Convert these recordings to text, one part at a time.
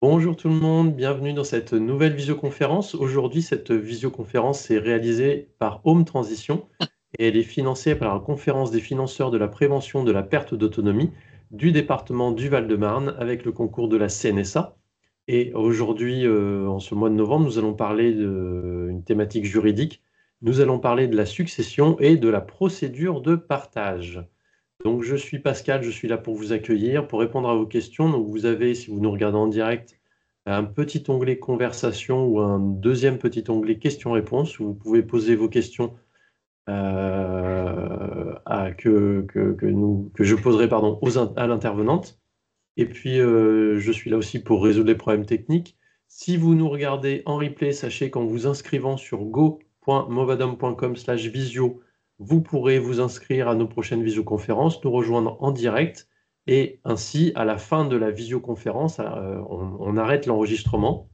Bonjour tout le monde, bienvenue dans cette nouvelle visioconférence. Aujourd'hui, cette visioconférence est réalisée par Home Transition et elle est financée par la conférence des financeurs de la prévention de la perte d'autonomie du département du Val-de-Marne avec le concours de la CNSA. Et aujourd'hui, euh, en ce mois de novembre, nous allons parler d'une euh, thématique juridique. Nous allons parler de la succession et de la procédure de partage. Donc je suis Pascal, je suis là pour vous accueillir, pour répondre à vos questions. Donc vous avez, si vous nous regardez en direct, un petit onglet conversation ou un deuxième petit onglet questions-réponses où vous pouvez poser vos questions euh, que, je poserai pardon, à l'intervenante. Et puis euh, je suis là aussi pour résoudre les problèmes techniques. Si vous nous regardez en replay, sachez qu'en vous inscrivant sur go.movadom.com slash visio, vous pourrez vous inscrire à nos prochaines visioconférences, nous rejoindre en direct et ainsi, à la fin de la visioconférence, euh, on, arrête l'enregistrement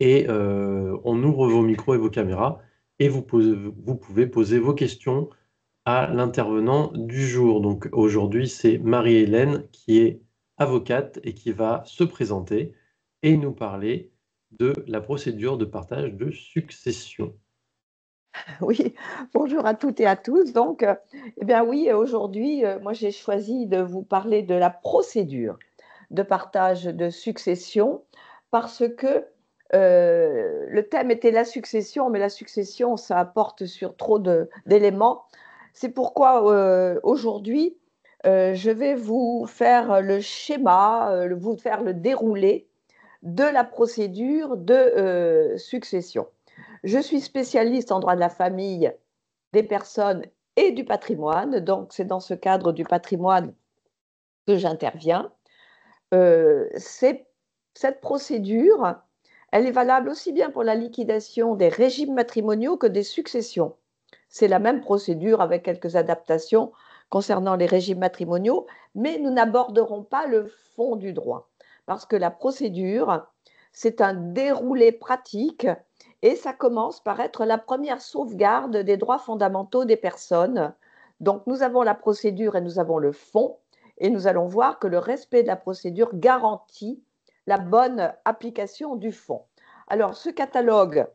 et euh, on ouvre vos micros et vos caméras et vous, vous pouvez poser vos questions à l'intervenant du jour. Donc aujourd'hui, c'est Marie-Hélène qui est avocate et qui va se présenter et nous parler de la procédure de partage de succession. Oui, bonjour à toutes et à tous. Donc, euh, eh bien oui, aujourd'hui, euh, moi j'ai choisi de vous parler de la procédure de partage de succession parce que euh, le thème était la succession, mais la succession, ça apporte sur trop d'éléments. C'est pourquoi aujourd'hui, je vais vous faire le schéma, vous faire le déroulé de la procédure de succession. Je suis spécialiste en droit de la famille, des personnes et du patrimoine. Donc, c'est dans ce cadre du patrimoine que j'interviens. Euh, cette procédure, elle est valable aussi bien pour la liquidation des régimes matrimoniaux que des successions. C'est la même procédure avec quelques adaptations concernant les régimes matrimoniaux, mais nous n'aborderons pas le fond du droit, parce que la procédure, c'est un déroulé pratique et ça commence par être la première sauvegarde des droits fondamentaux des personnes. Donc nous avons la procédure et nous avons le fonds et nous allons voir que le respect de la procédure garantit la bonne application du fonds. Alors ce catalogue,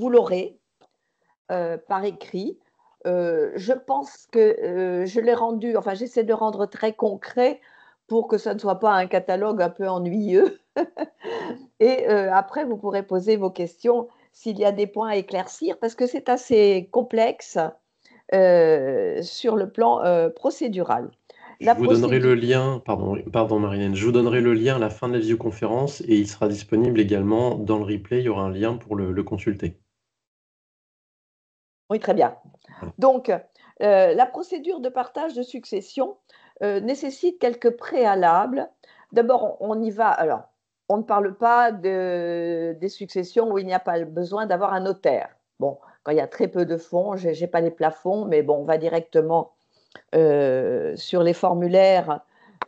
vous l'aurez euh, par écrit. Euh, je pense que euh, je l'ai rendu, enfin j'essaie de rendre très concret pour que ça ne soit pas un catalogue un peu ennuyeux. et euh, après, vous pourrez poser vos questions s'il y a des points à éclaircir, parce que c'est assez complexe euh, sur le plan euh, procédural. je vous donnerai le lien, pardon, pardon je vous donnerai le lien à la fin de la visioconférence et il sera disponible également dans le replay, il y aura un lien pour le, le consulter. Oui, très bien. Ah. Donc, la procédure de partage de succession, euh, nécessite quelques préalables. D'abord, on, y va. Alors, on ne parle pas de, des successions où il n'y a pas besoin d'avoir un notaire. Bon, quand il y a très peu de fonds, je n'ai pas les plafonds, mais bon, on va directement euh, sur les formulaires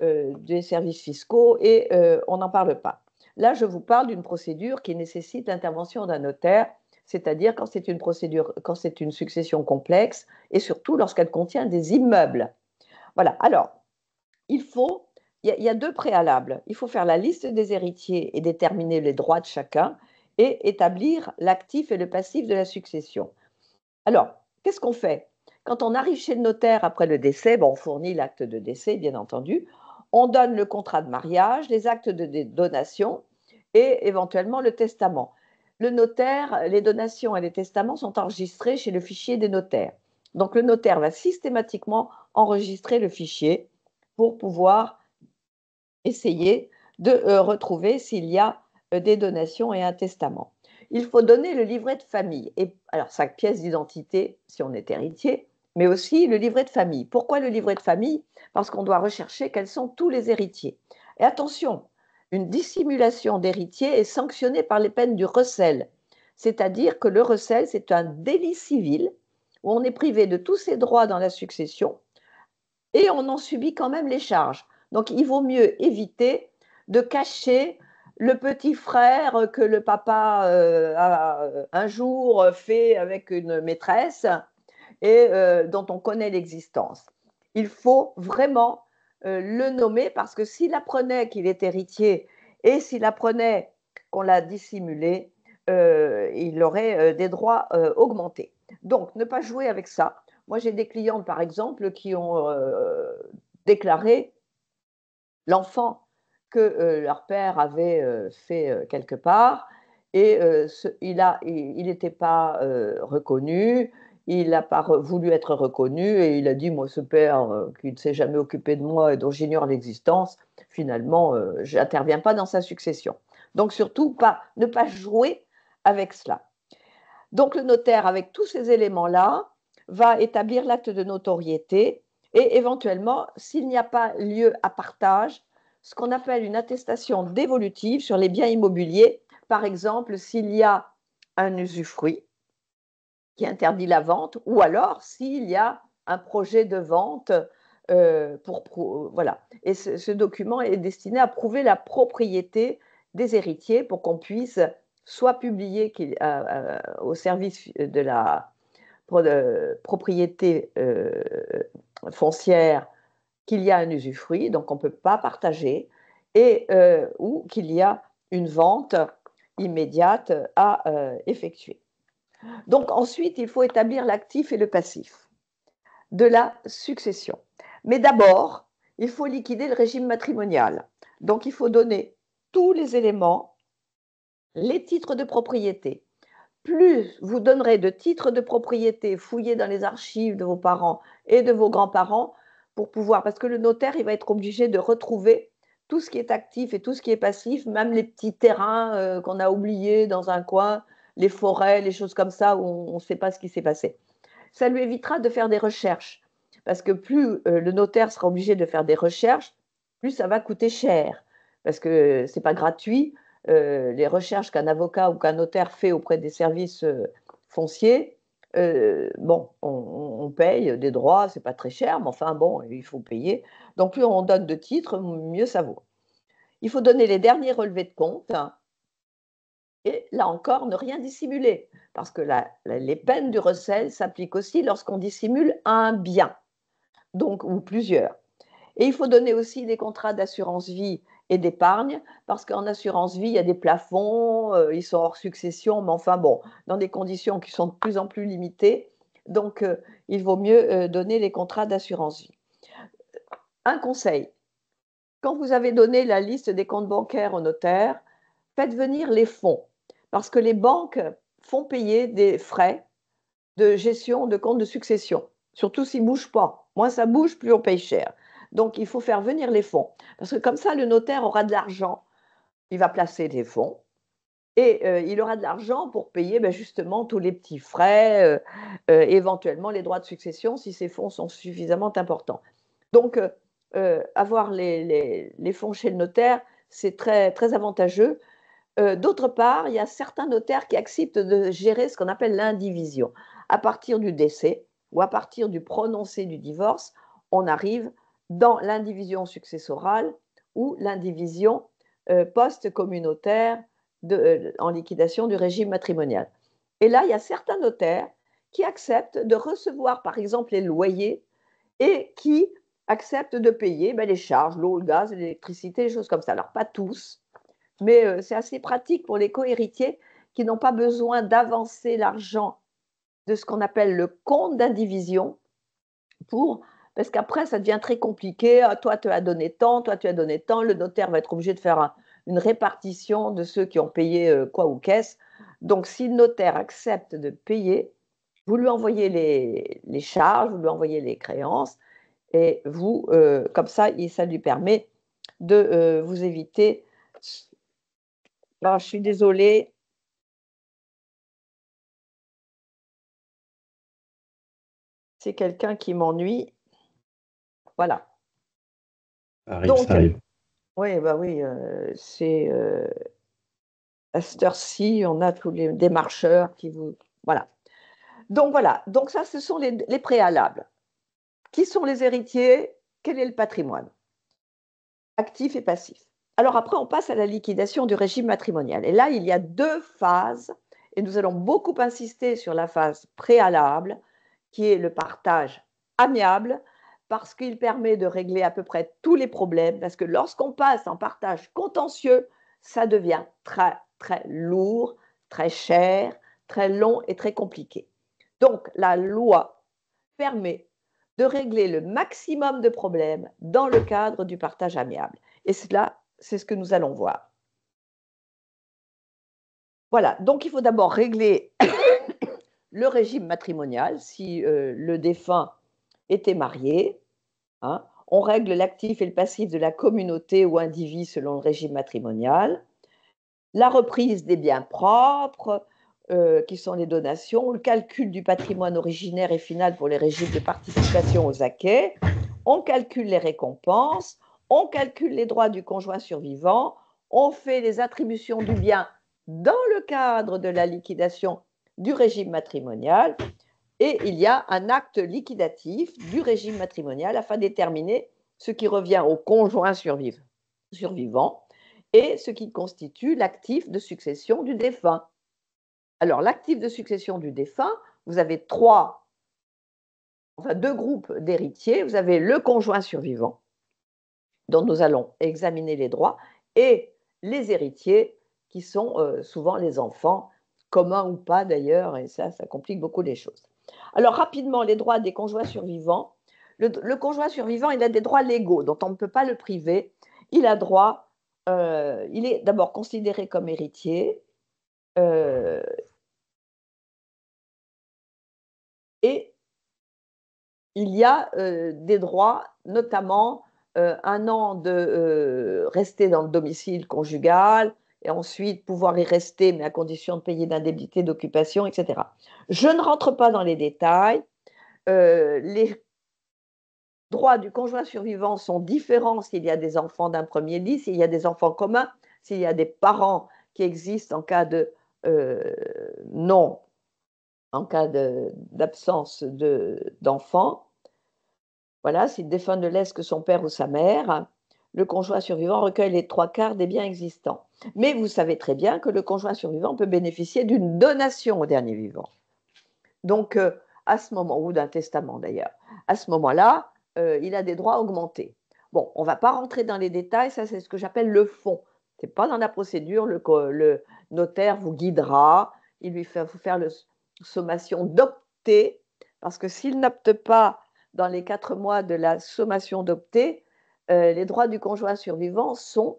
euh, des services fiscaux et on n'en parle pas. Là, je vous parle d'une procédure qui nécessite l'intervention d'un notaire, c'est-à-dire quand c'est une procédure, quand c'est une succession complexe et surtout lorsqu'elle contient des immeubles. Voilà. Alors, il faut, il y, a deux préalables. Il faut faire la liste des héritiers et déterminer les droits de chacun et établir l'actif et le passif de la succession. Alors, qu'est-ce qu'on fait Quand on arrive chez le notaire après le décès, on fournit l'acte de décès, bien entendu, on donne le contrat de mariage, les actes de donation et éventuellement le testament. Le notaire, les donations et les testaments sont enregistrés chez le fichier des notaires. Donc le notaire va systématiquement enregistrer le fichier pour pouvoir essayer de euh, retrouver s'il y a euh, des donations et un testament. Il faut donner le livret de famille, et, alors sa pièce d'identité si on est héritier, mais aussi le livret de famille. Pourquoi le livret de famille Parce qu'on doit rechercher quels sont tous les héritiers. Et attention, une dissimulation d'héritier est sanctionnée par les peines du recel, c'est-à-dire que le recel, c'est un délit civil où on est privé de tous ses droits dans la succession et on en subit quand même les charges. Donc il vaut mieux éviter de cacher le petit frère que le papa euh, a euh, un jour fait avec une maîtresse et euh, dont on connaît l'existence. Il faut vraiment le nommer parce que s'il apprenait qu'il est héritier et s'il apprenait qu'on l'a dissimulé, il aurait des droits augmentés. Donc ne pas jouer avec ça. Moi, j'ai des clientes, par exemple, qui ont euh, déclaré l'enfant que euh, leur père avait euh, fait quelque part et il n'était pas reconnu, il n'a pas voulu être reconnu et il a dit, moi, ce père qui ne s'est jamais occupé de moi et dont j'ignore l'existence, finalement, je n'interviens pas dans sa succession. Donc, surtout, pas, ne pas jouer avec cela. Donc, le notaire, avec tous ces éléments-là, va établir l'acte de notoriété et éventuellement, s'il n'y a pas lieu à partage, ce qu'on appelle une attestation dévolutive sur les biens immobiliers. Par exemple, s'il y a un usufruit qui interdit la vente ou alors s'il y a un projet de vente euh, pour, voilà. Et ce, document est destiné à prouver la propriété des héritiers pour qu'on puisse soit publier euh, euh, au service de la euh, propriété euh, foncière qu'il y a un usufruit, donc on ne peut pas partager, et euh, ou qu'il y a une vente immédiate à effectuer. Donc ensuite, il faut établir l'actif et le passif de la succession. Mais d'abord, il faut liquider le régime matrimonial. Donc il faut donner tous les éléments, les titres de propriété, plus vous donnerez de titres de propriété fouillés dans les archives de vos parents et de vos grands-parents pour pouvoir, parce que le notaire, il va être obligé de retrouver tout ce qui est actif et tout ce qui est passif, même les petits terrains euh, qu'on a oubliés dans un coin, les forêts, les choses comme ça où on ne sait pas ce qui s'est passé. Ça lui évitera de faire des recherches, parce que plus euh, le notaire sera obligé de faire des recherches, plus ça va coûter cher, parce que ce n'est pas gratuit. Euh, les recherches qu'un avocat ou qu'un notaire fait auprès des services euh, fonciers, euh, bon, on, paye des droits, c'est pas très cher, mais enfin bon, il faut payer. Donc plus on donne de titres, mieux ça vaut. Il faut donner les derniers relevés de compte hein, et là encore ne rien dissimuler, parce que les peines du recel s'appliquent aussi lorsqu'on dissimule un bien, donc ou plusieurs. Et il faut donner aussi des contrats d'assurance vie et d'épargne, parce qu'en assurance vie, il y a des plafonds, euh, ils sont hors succession, mais enfin bon, dans des conditions qui sont de plus en plus limitées. Donc, euh, il vaut mieux euh, donner les contrats d'assurance vie. Un conseil, quand vous avez donné la liste des comptes bancaires au notaire, faites venir les fonds, parce que les banques font payer des frais de gestion de comptes de succession, surtout s'ils ne bougent pas. Moins ça bouge, plus on paye cher. Donc, il faut faire venir les fonds. Parce que comme ça, le notaire aura de l'argent. Il va placer des fonds. Et euh, il aura de l'argent pour payer ben, justement tous les petits frais, euh, euh, éventuellement les droits de succession si ces fonds sont suffisamment importants. Donc, avoir les, fonds chez le notaire, c'est très avantageux. D'autre part, il y a certains notaires qui acceptent de gérer ce qu'on appelle l'indivision. À partir du décès ou à partir du prononcé du divorce, on arrive dans l'indivision successorale ou l'indivision euh, post-communautaire euh, en liquidation du régime matrimonial. Et là, il y a certains notaires qui acceptent de recevoir, par exemple, les loyers et qui acceptent de payer ben, les charges, l'eau, le gaz, l'électricité, des choses comme ça. Alors, pas tous, mais euh, c'est assez pratique pour les cohéritiers qui n'ont pas besoin d'avancer l'argent de ce qu'on appelle le compte d'indivision pour parce qu'après, ça devient très compliqué. Ah, toi, tu as donné tant, toi, tu as donné tant. Le notaire va être obligé de faire une répartition de ceux qui ont payé euh, quoi ou qu'est-ce. Donc, si le notaire accepte de payer, vous lui envoyez les, charges, vous lui envoyez les créances, et vous, euh, comme ça, ça lui permet de euh, vous éviter. Ah, je suis désolée, c'est quelqu'un qui m'ennuie. Voilà. Oui, bah oui, euh, c'est euh, à cette heure-ci, on a tous les démarcheurs qui vous. Voilà. Donc voilà, donc ça, ce sont les préalables. Qui sont les héritiers Quel est le patrimoine Actif et passif. Alors après, on passe à la liquidation du régime matrimonial. Et là, il y a deux phases, et nous allons beaucoup insister sur la phase préalable, qui est le partage amiable, parce qu'il permet de régler à peu près tous les problèmes, parce que lorsqu'on passe en partage contentieux, ça devient très, très lourd, très cher, très long et très compliqué. Donc, la loi permet de régler le maximum de problèmes dans le cadre du partage amiable. Et cela, c'est ce que nous allons voir. Voilà, donc il faut d'abord régler le régime matrimonial, si euh, le défunt était marié. Hein. on règle l'actif et le passif de la communauté ou individu selon le régime matrimonial. La reprise des biens propres, euh, qui sont les donations, le calcul du patrimoine originaire et final pour les régimes de participation aux acquets, on calcule les récompenses, on calcule les droits du conjoint survivant, on fait les attributions du bien dans le cadre de la liquidation du régime matrimonial, et il y a un acte liquidatif du régime matrimonial afin de déterminer ce qui revient au conjoint survivant et ce qui constitue l'actif de succession du défunt. Alors, l'actif de succession du défunt, vous avez trois, deux groupes d'héritiers. Vous avez le conjoint survivant, dont nous allons examiner les droits, et les héritiers, qui sont euh, souvent les enfants, communs ou pas d'ailleurs, et ça, ça complique beaucoup les choses. Alors rapidement, les droits des conjoints survivants. Le, conjoint survivant, il a des droits légaux dont on ne peut pas le priver. Il a droit, euh, il est d'abord considéré comme héritier. Euh, et il y a euh, des droits, notamment un an de rester dans le domicile conjugal, et ensuite pouvoir y rester, mais à condition de payer d'indemnité d'occupation, etc. Je ne rentre pas dans les détails. Euh, les droits du conjoint survivant sont différents s'il y a des enfants d'un premier lit, s'il y a des enfants communs, s'il y a des parents qui existent en cas de euh, non, en cas d'absence d'enfants. voilà, s'il défend ne laisse que son père ou sa mère le conjoint survivant recueille les trois quarts des biens existants. Mais vous savez très bien que le conjoint survivant peut bénéficier d'une donation au dernier vivant. Donc, euh, à ce moment, ou d'un testament d'ailleurs, à ce moment-là, euh, il a des droits augmentés. Bon, on ne va pas rentrer dans les détails, ça c'est ce que j'appelle le fond. Ce n'est pas dans la procédure, le, notaire vous guidera, il lui fait faire la sommation d'opter, parce que s'il n'opte pas dans les quatre mois de la sommation d'opter, euh, les droits du conjoint survivant sont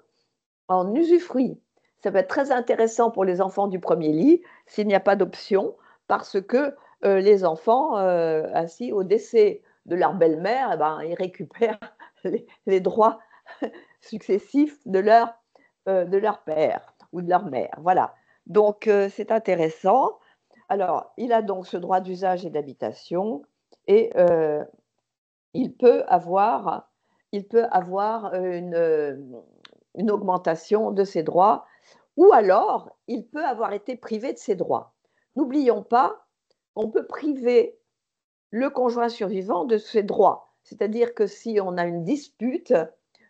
en usufruit. Ça peut être très intéressant pour les enfants du premier lit s'il n'y a pas d'option, parce que euh, les enfants, euh, ainsi, au décès de leur belle-mère, eh ben, ils récupèrent les, droits successifs de leur, de leur père ou de leur mère. Voilà. Donc, c'est intéressant. Alors, il a donc ce droit d'usage et d'habitation et il peut avoir il peut avoir euh, euh, une, augmentation de ses droits, ou alors il peut avoir été privé de ses droits. N'oublions pas on peut priver le conjoint survivant de ses droits. C'est-à-dire que si on a une dispute,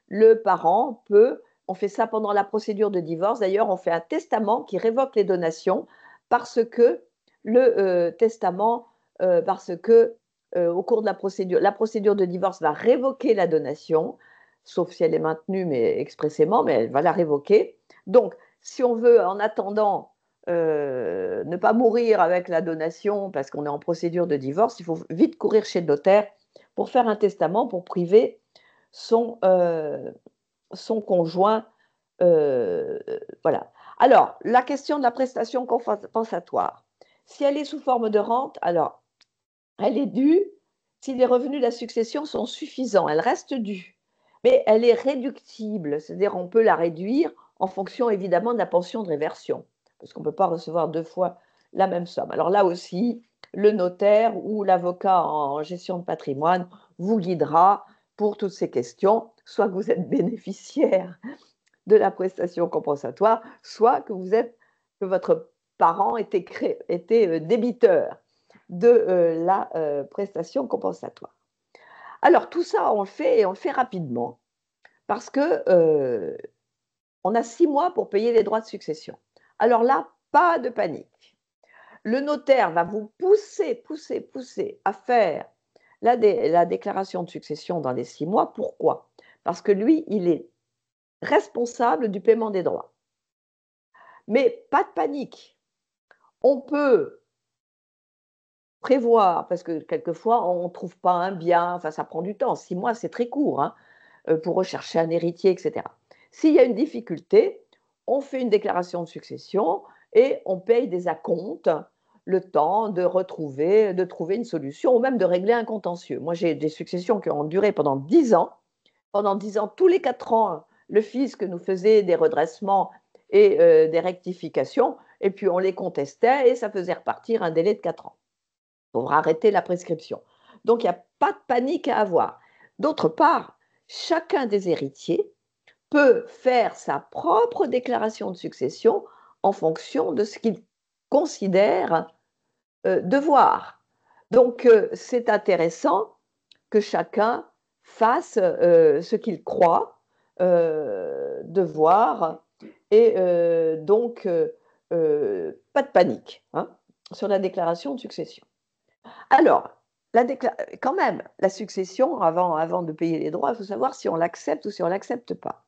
le parent peut, on fait ça pendant la procédure de divorce, d'ailleurs on fait un testament qui révoque les donations parce que le euh, testament, parce que euh, au cours de la procédure, la procédure de divorce va révoquer la donation, sauf si elle est maintenue mais expressément, mais elle va la révoquer. Donc, si on veut, en attendant, euh, ne pas mourir avec la donation parce qu'on est en procédure de divorce, il faut vite courir chez le notaire pour faire un testament pour priver son, euh, son conjoint. voilà. Alors, la question de la prestation compensatoire. Si elle est sous forme de rente, alors elle est due si les revenus de la succession sont suffisants. Elle reste due, mais elle est réductible, c'est-à-dire on peut la réduire en fonction évidemment de la pension de réversion, parce qu'on ne peut pas recevoir deux fois la même somme. Alors là aussi, le notaire ou l'avocat en gestion de patrimoine vous guidera pour toutes ces questions, soit que vous êtes bénéficiaire de la prestation compensatoire, soit que votre parent était euh, débiteur de euh, la euh, prestation compensatoire. Alors tout ça, on le fait et on le fait rapidement parce que euh, on a six mois pour payer les droits de succession. Alors là, pas de panique. Le notaire va vous pousser, pousser, pousser à faire la déclaration de succession dans les six mois. Pourquoi Parce que lui, il est responsable du paiement des droits. Mais pas de panique. On peut prévoir, parce que quelquefois, on ne trouve pas un bien, enfin, ça prend du temps. Six mois, c'est très court hein, euh, pour rechercher un héritier, etc. S'il y a une difficulté, on fait une déclaration de succession et on paye des acomptes le temps de retrouver, de trouver une solution ou même de régler un contentieux. Moi, j'ai des successions qui ont duré pendant dix ans. Pendant dix ans, tous les quatre ans, le fisc nous faisait des redressements et euh, des rectifications, et puis on les contestait et ça faisait repartir un délai de quatre ans pour arrêter la prescription. Donc, il n'y a pas de panique à avoir. D'autre part, chacun des héritiers peut faire sa propre déclaration de succession en fonction de ce qu'il considère euh, devoir. Donc, euh, c'est intéressant que chacun fasse euh, ce qu'il croit devoir. Et donc, pas de panique hein, sur la déclaration de succession. Alors, quand même, la succession, avant, de payer les droits, il faut savoir si on l'accepte ou si on ne l'accepte pas.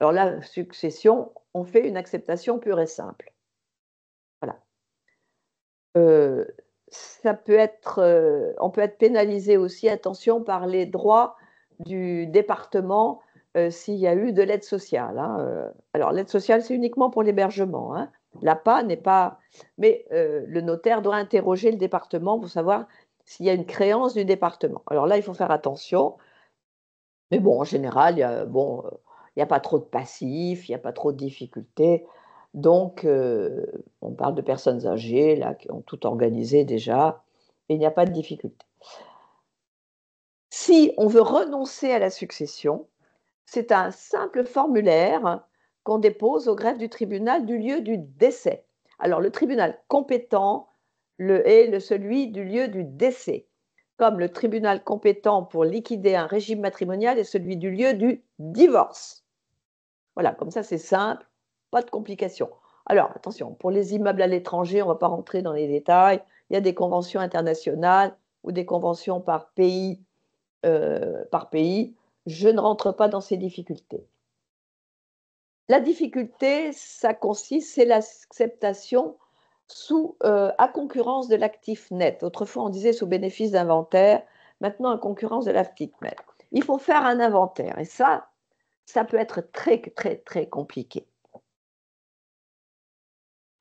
Alors, la succession, on fait une acceptation pure et simple. Voilà. Euh, ça peut être, euh, on peut être pénalisé aussi, attention, par les droits du département euh, s'il y a eu de l'aide sociale. Hein. Alors, l'aide sociale, c'est uniquement pour l'hébergement. Hein. L'APA n'est pas. Mais euh, le notaire doit interroger le département pour savoir s'il y a une créance du département. Alors là, il faut faire attention. Mais bon, en général, il n'y a, bon, a, pas trop de passifs, il n'y a pas trop de difficultés. Donc, euh, on parle de personnes âgées, là, qui ont tout organisé déjà, et il n'y a pas de difficulté. Si on veut renoncer à la succession, c'est un simple formulaire qu'on dépose au greffe du tribunal du lieu du décès. Alors le tribunal compétent le est le celui du lieu du décès, comme le tribunal compétent pour liquider un régime matrimonial est celui du lieu du divorce. Voilà, comme ça c'est simple, pas de complications. Alors attention, pour les immeubles à l'étranger, on ne va pas rentrer dans les détails. Il y a des conventions internationales ou des conventions par pays, euh, par pays. Je ne rentre pas dans ces difficultés. La difficulté, ça consiste, c'est l'acceptation sous, euh, à concurrence de l'actif net. Autrefois, on disait sous bénéfice d'inventaire, maintenant à concurrence de l'actif net. Il faut faire un inventaire et ça, ça peut être très, très, très compliqué.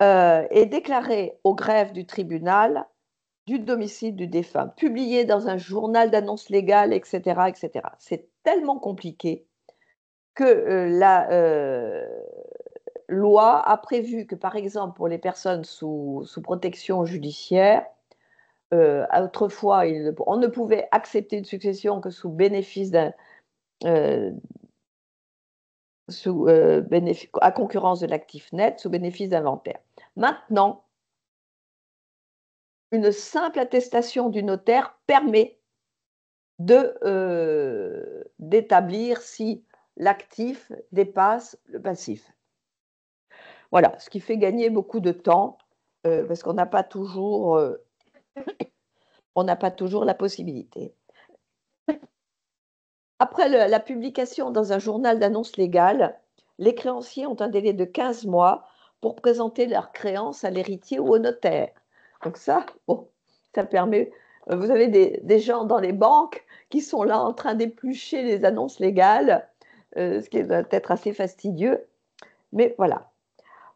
Euh, et déclarer au greffe du tribunal du domicile du défunt, publié dans un journal d'annonce légale, etc. etc. C'est tellement compliqué que euh, la euh, loi a prévu que, par exemple, pour les personnes sous, protection judiciaire, euh, autrefois, on ne pouvait accepter une succession que sous bénéfice d'un. sous, bénéfice, à concurrence de l'actif net, sous bénéfice d'inventaire. Maintenant, une simple attestation du notaire permet d'établir si l'actif dépasse le passif. Voilà, ce qui fait gagner beaucoup de temps, euh, parce qu'on n'a pas toujours... Euh, on n'a pas toujours la possibilité. Après la publication dans un journal d'annonce légales, les créanciers ont un délai de 15 mois pour présenter leurs créances à l'héritier ou au notaire. Donc ça, ça permet... Euh, vous avez des gens dans les banques qui sont là en train d'éplucher les annonces légales euh, ce qui doit être assez fastidieux. Mais voilà.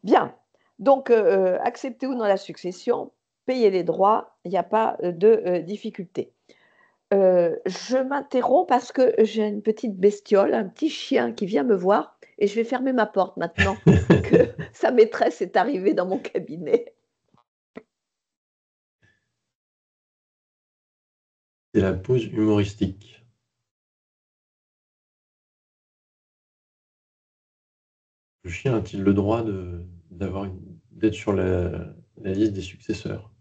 Bien. Donc, euh, euh, acceptez accepter ou non la succession, payez les droits, il n'y a pas de difficulté. je m'interromps parce que j'ai une petite bestiole, un petit chien qui vient me voir et je vais fermer ma porte maintenant que sa maîtresse est arrivée dans mon cabinet. C'est la pause humoristique. le chien a-t-il le droit d'être sur la, liste des successeurs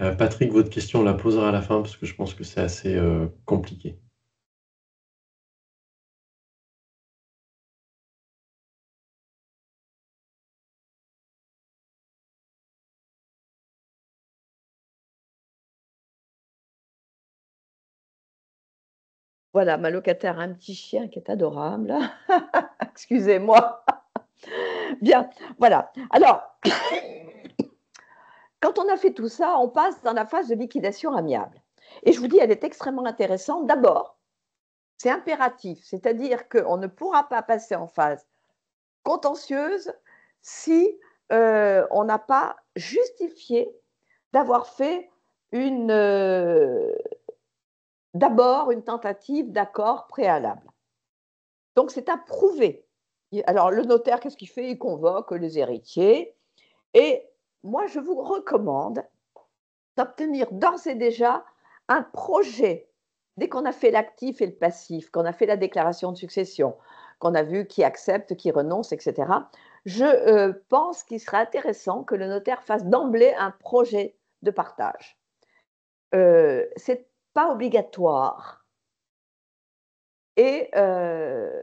euh, Patrick, votre question, on la posera à la fin parce que je pense que c'est assez euh, compliqué. Voilà, ma locataire a un petit chien qui est adorable. Excusez-moi. Bien, voilà. Alors, quand on a fait tout ça, on passe dans la phase de liquidation amiable. Et je vous dis, elle est extrêmement intéressante. D'abord, c'est impératif, c'est-à-dire qu'on ne pourra pas passer en phase contentieuse si euh, on n'a pas justifié d'avoir fait une, euh, d'abord une tentative d'accord préalable. Donc c'est à prouver. Alors le notaire, qu'est-ce qu'il fait Il convoque les héritiers. Et moi, je vous recommande d'obtenir d'ores et déjà un projet. Dès qu'on a fait l'actif et le passif, qu'on a fait la déclaration de succession, qu'on a vu qui accepte, qui renonce, etc., je euh, pense qu'il sera intéressant que le notaire fasse d'emblée un projet de partage. Euh, c'est pas obligatoire. Et euh,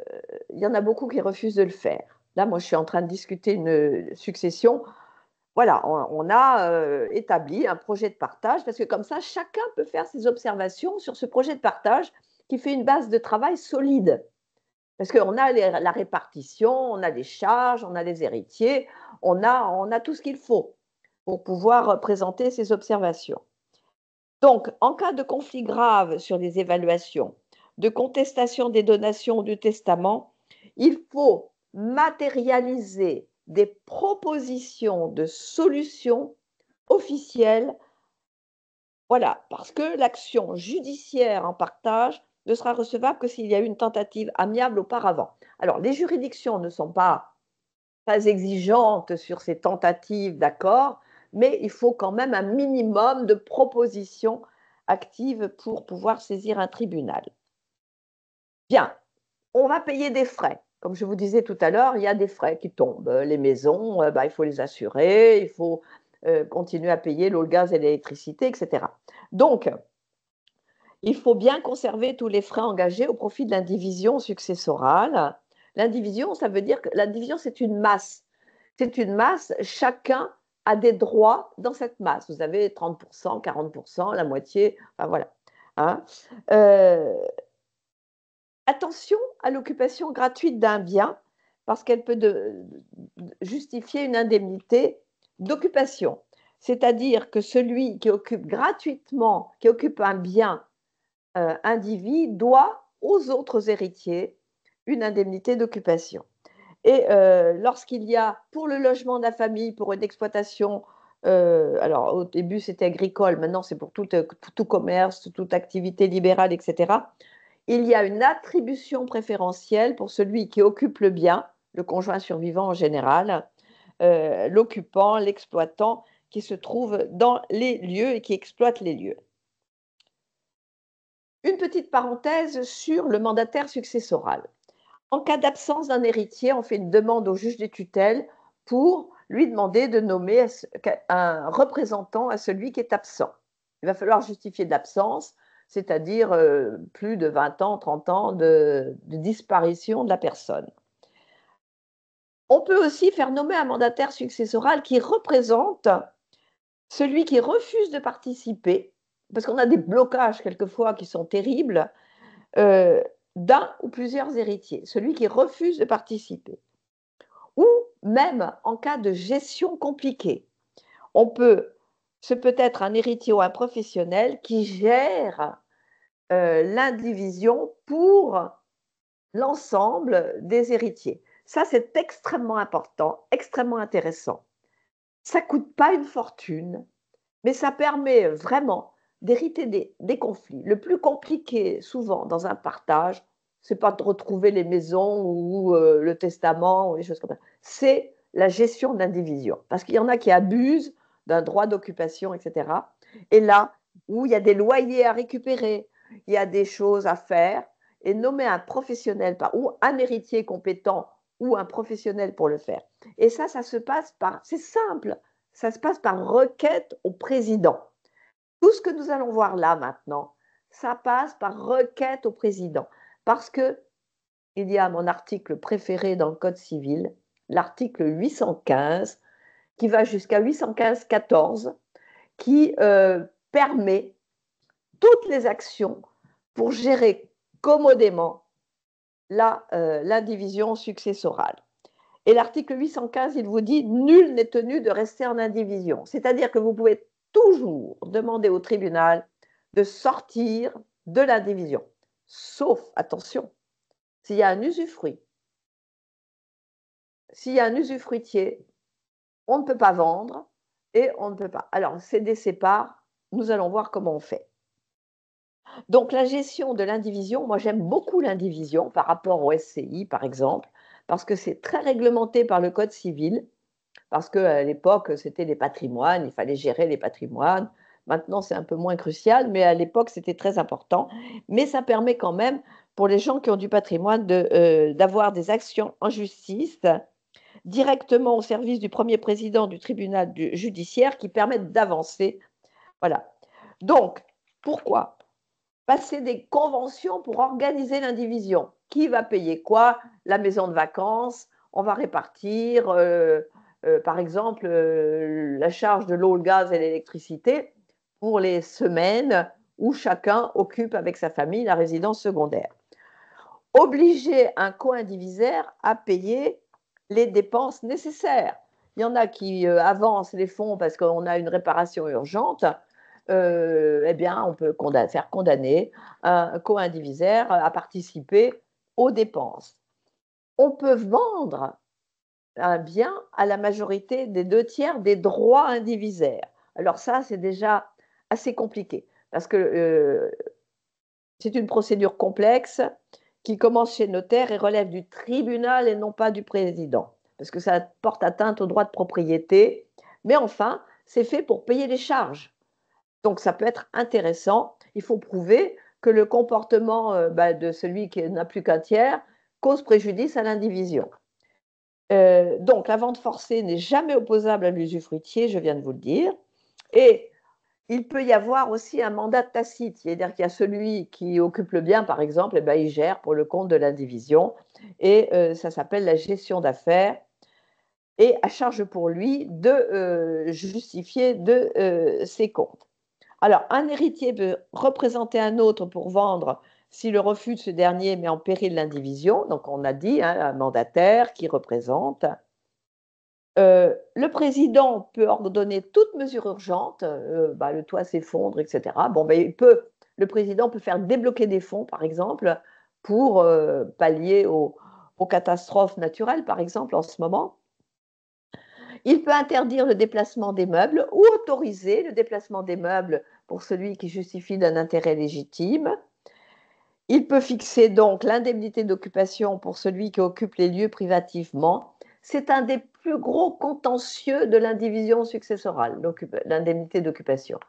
il y en a beaucoup qui refusent de le faire. Là, moi, je suis en train de discuter une succession. Voilà, on, a euh, établi un projet de partage parce que comme ça, chacun peut faire ses observations sur ce projet de partage qui fait une base de travail solide. Parce qu'on a la répartition, on a des charges, on a des héritiers, on a, on a tout ce qu'il faut pour pouvoir euh, présenter ses observations. Donc, en cas de conflit grave sur les évaluations, de contestation des donations ou du testament, il faut matérialiser des propositions de solutions officielles. Voilà, parce que l'action judiciaire en partage ne sera recevable que s'il y a eu une tentative amiable auparavant. Alors, les juridictions ne sont pas, pas exigeantes sur ces tentatives d'accord, mais il faut quand même un minimum de propositions actives pour pouvoir saisir un tribunal. Bien, on va payer des frais. Comme je vous disais tout à l'heure, il y a des frais qui tombent. Euh, les maisons, euh, bah, il faut les assurer, il faut euh, continuer à payer l'eau, le gaz et l'électricité, etc. Donc, il faut bien conserver tous les frais engagés au profit de l'indivision successorale. L'indivision, ça veut dire que l'indivision, c'est une masse. C'est une masse, chacun a des droits dans cette masse. Vous avez 30%, 40%, la moitié, enfin voilà. Hein. Euh, attention à l'occupation gratuite d'un bien parce qu'elle peut justifier une indemnité d'occupation. C'est-à-dire que celui qui occupe gratuitement, qui occupe un bien euh, individu doit aux autres héritiers une indemnité d'occupation. Et euh, lorsqu'il y a pour le logement de la famille, pour une exploitation, euh, alors au début c'était agricole, maintenant c'est pour tout, euh, commerce, toute activité libérale, etc. Il y a une attribution préférentielle pour celui qui occupe le bien, le conjoint survivant en général, l'occupant, l'exploitant qui se trouve dans les lieux et qui exploite les lieux. Une petite parenthèse sur le mandataire successoral. En cas d'absence d'un héritier, on fait une demande au juge des tutelles pour lui demander de nommer un représentant à celui qui est absent. Il va falloir justifier de l'absence, c'est-à-dire euh, plus de 20 ans, 30 ans de, disparition de la personne. On peut aussi faire nommer un mandataire successoral qui représente celui qui refuse de participer, parce qu'on a des blocages quelquefois qui sont terribles. Euh, d'un ou plusieurs héritiers, celui qui refuse de participer. Ou même en cas de gestion compliquée, on peut, ce peut être un héritier ou un professionnel qui gère euh, l'indivision pour l'ensemble des héritiers. Ça, c'est extrêmement important, extrêmement intéressant. Ça coûte pas une fortune, mais ça permet vraiment d'hériter des, conflits. Le plus compliqué, souvent, dans un partage, c'est pas de retrouver les maisons ou euh, le testament ou les choses comme ça. C'est la gestion d'indivision. Parce qu'il y en a qui abusent d'un droit d'occupation, etc. Et là, où il y a des loyers à récupérer, il y a des choses à faire, et nommer un professionnel ou un héritier compétent ou un professionnel pour le faire. Et ça, ça se passe par, c'est simple, ça se passe par requête au président. Tout ce que nous allons voir là maintenant, ça passe par requête au président. Parce que il y a mon article préféré dans le Code civil, l'article 815, qui va jusqu'à 815-14, qui euh, permet toutes les actions pour gérer commodément l'indivision euh, successorale. Et l'article 815, il vous dit, nul n'est tenu de rester en indivision. C'est-à-dire que vous pouvez toujours demander au tribunal de sortir de l'indivision. sauf, attention, s'il y a un usufruit. S'il y a un usufruitier, on ne peut pas vendre et on ne peut pas. Alors, c'est des sépares, nous allons voir comment on fait. Donc, la gestion de l'indivision, moi j'aime beaucoup l'indivision par rapport au SCI, par exemple, parce que c'est très réglementé par le Code civil parce qu'à l'époque, c'était les patrimoines, il fallait gérer les patrimoines. Maintenant, c'est un peu moins crucial, mais à l'époque, c'était très important. Mais ça permet quand même, pour les gens qui ont du patrimoine, d'avoir de, euh, d'avoir des actions en justice directement au service du premier président du tribunal du judiciaire qui permettent d'avancer. Voilà. Donc, pourquoi Passer des conventions pour organiser l'indivision. Qui va payer quoi La maison de vacances, on va répartir, euh, euh, par exemple, euh, la charge de l'eau, le gaz et l'électricité pour les semaines où chacun occupe avec sa famille la résidence secondaire. Obliger un co-indivisaire à payer les dépenses nécessaires. Il y en a qui euh, avancent les fonds parce qu'on a une réparation urgente. eh bien, on peut faire condamner un co-indivisaire à participer aux dépenses. On peut vendre un bien à la majorité des deux tiers des droits indivisaires. Alors ça, c'est déjà assez compliqué parce que euh, c'est une procédure complexe qui commence chez le notaire et relève du tribunal et non pas du président, parce que ça porte atteinte aux droits de propriété. Mais enfin, c'est fait pour payer les charges. Donc ça peut être intéressant. Il faut prouver que le comportement euh, bah, de celui qui n'a plus qu'un tiers cause préjudice à l'indivision. Euh, donc, la vente forcée n'est jamais opposable à l'usufruitier, je viens de vous le dire. Et il peut y avoir aussi un mandat tacite, c'est-à-dire qu'il y a celui qui occupe le bien, par exemple, et eh ben, il gère pour le compte de l'indivision, et euh, ça s'appelle la gestion d'affaires, et à charge pour lui de euh, justifier de ses comptes. Alors, un héritier peut représenter un autre pour vendre si le refus de ce dernier met en péril l'indivision, donc on a dit hein, un mandataire qui représente, euh, le président peut ordonner toute mesure urgente, euh, bah, le toit s'effondre, etc. le président peut faire débloquer des fonds, par exemple, pour euh, pallier aux catastrophes naturelles, par exemple, en ce moment. Il peut interdire le déplacement des meubles ou autoriser le déplacement des meubles pour celui qui justifie d'un intérêt légitime. Il peut fixer donc l'indemnité d'occupation pour celui qui occupe les lieux privativement. C'est un des plus gros contentieux de l'indivision successorale, l'indemnité d'occupation.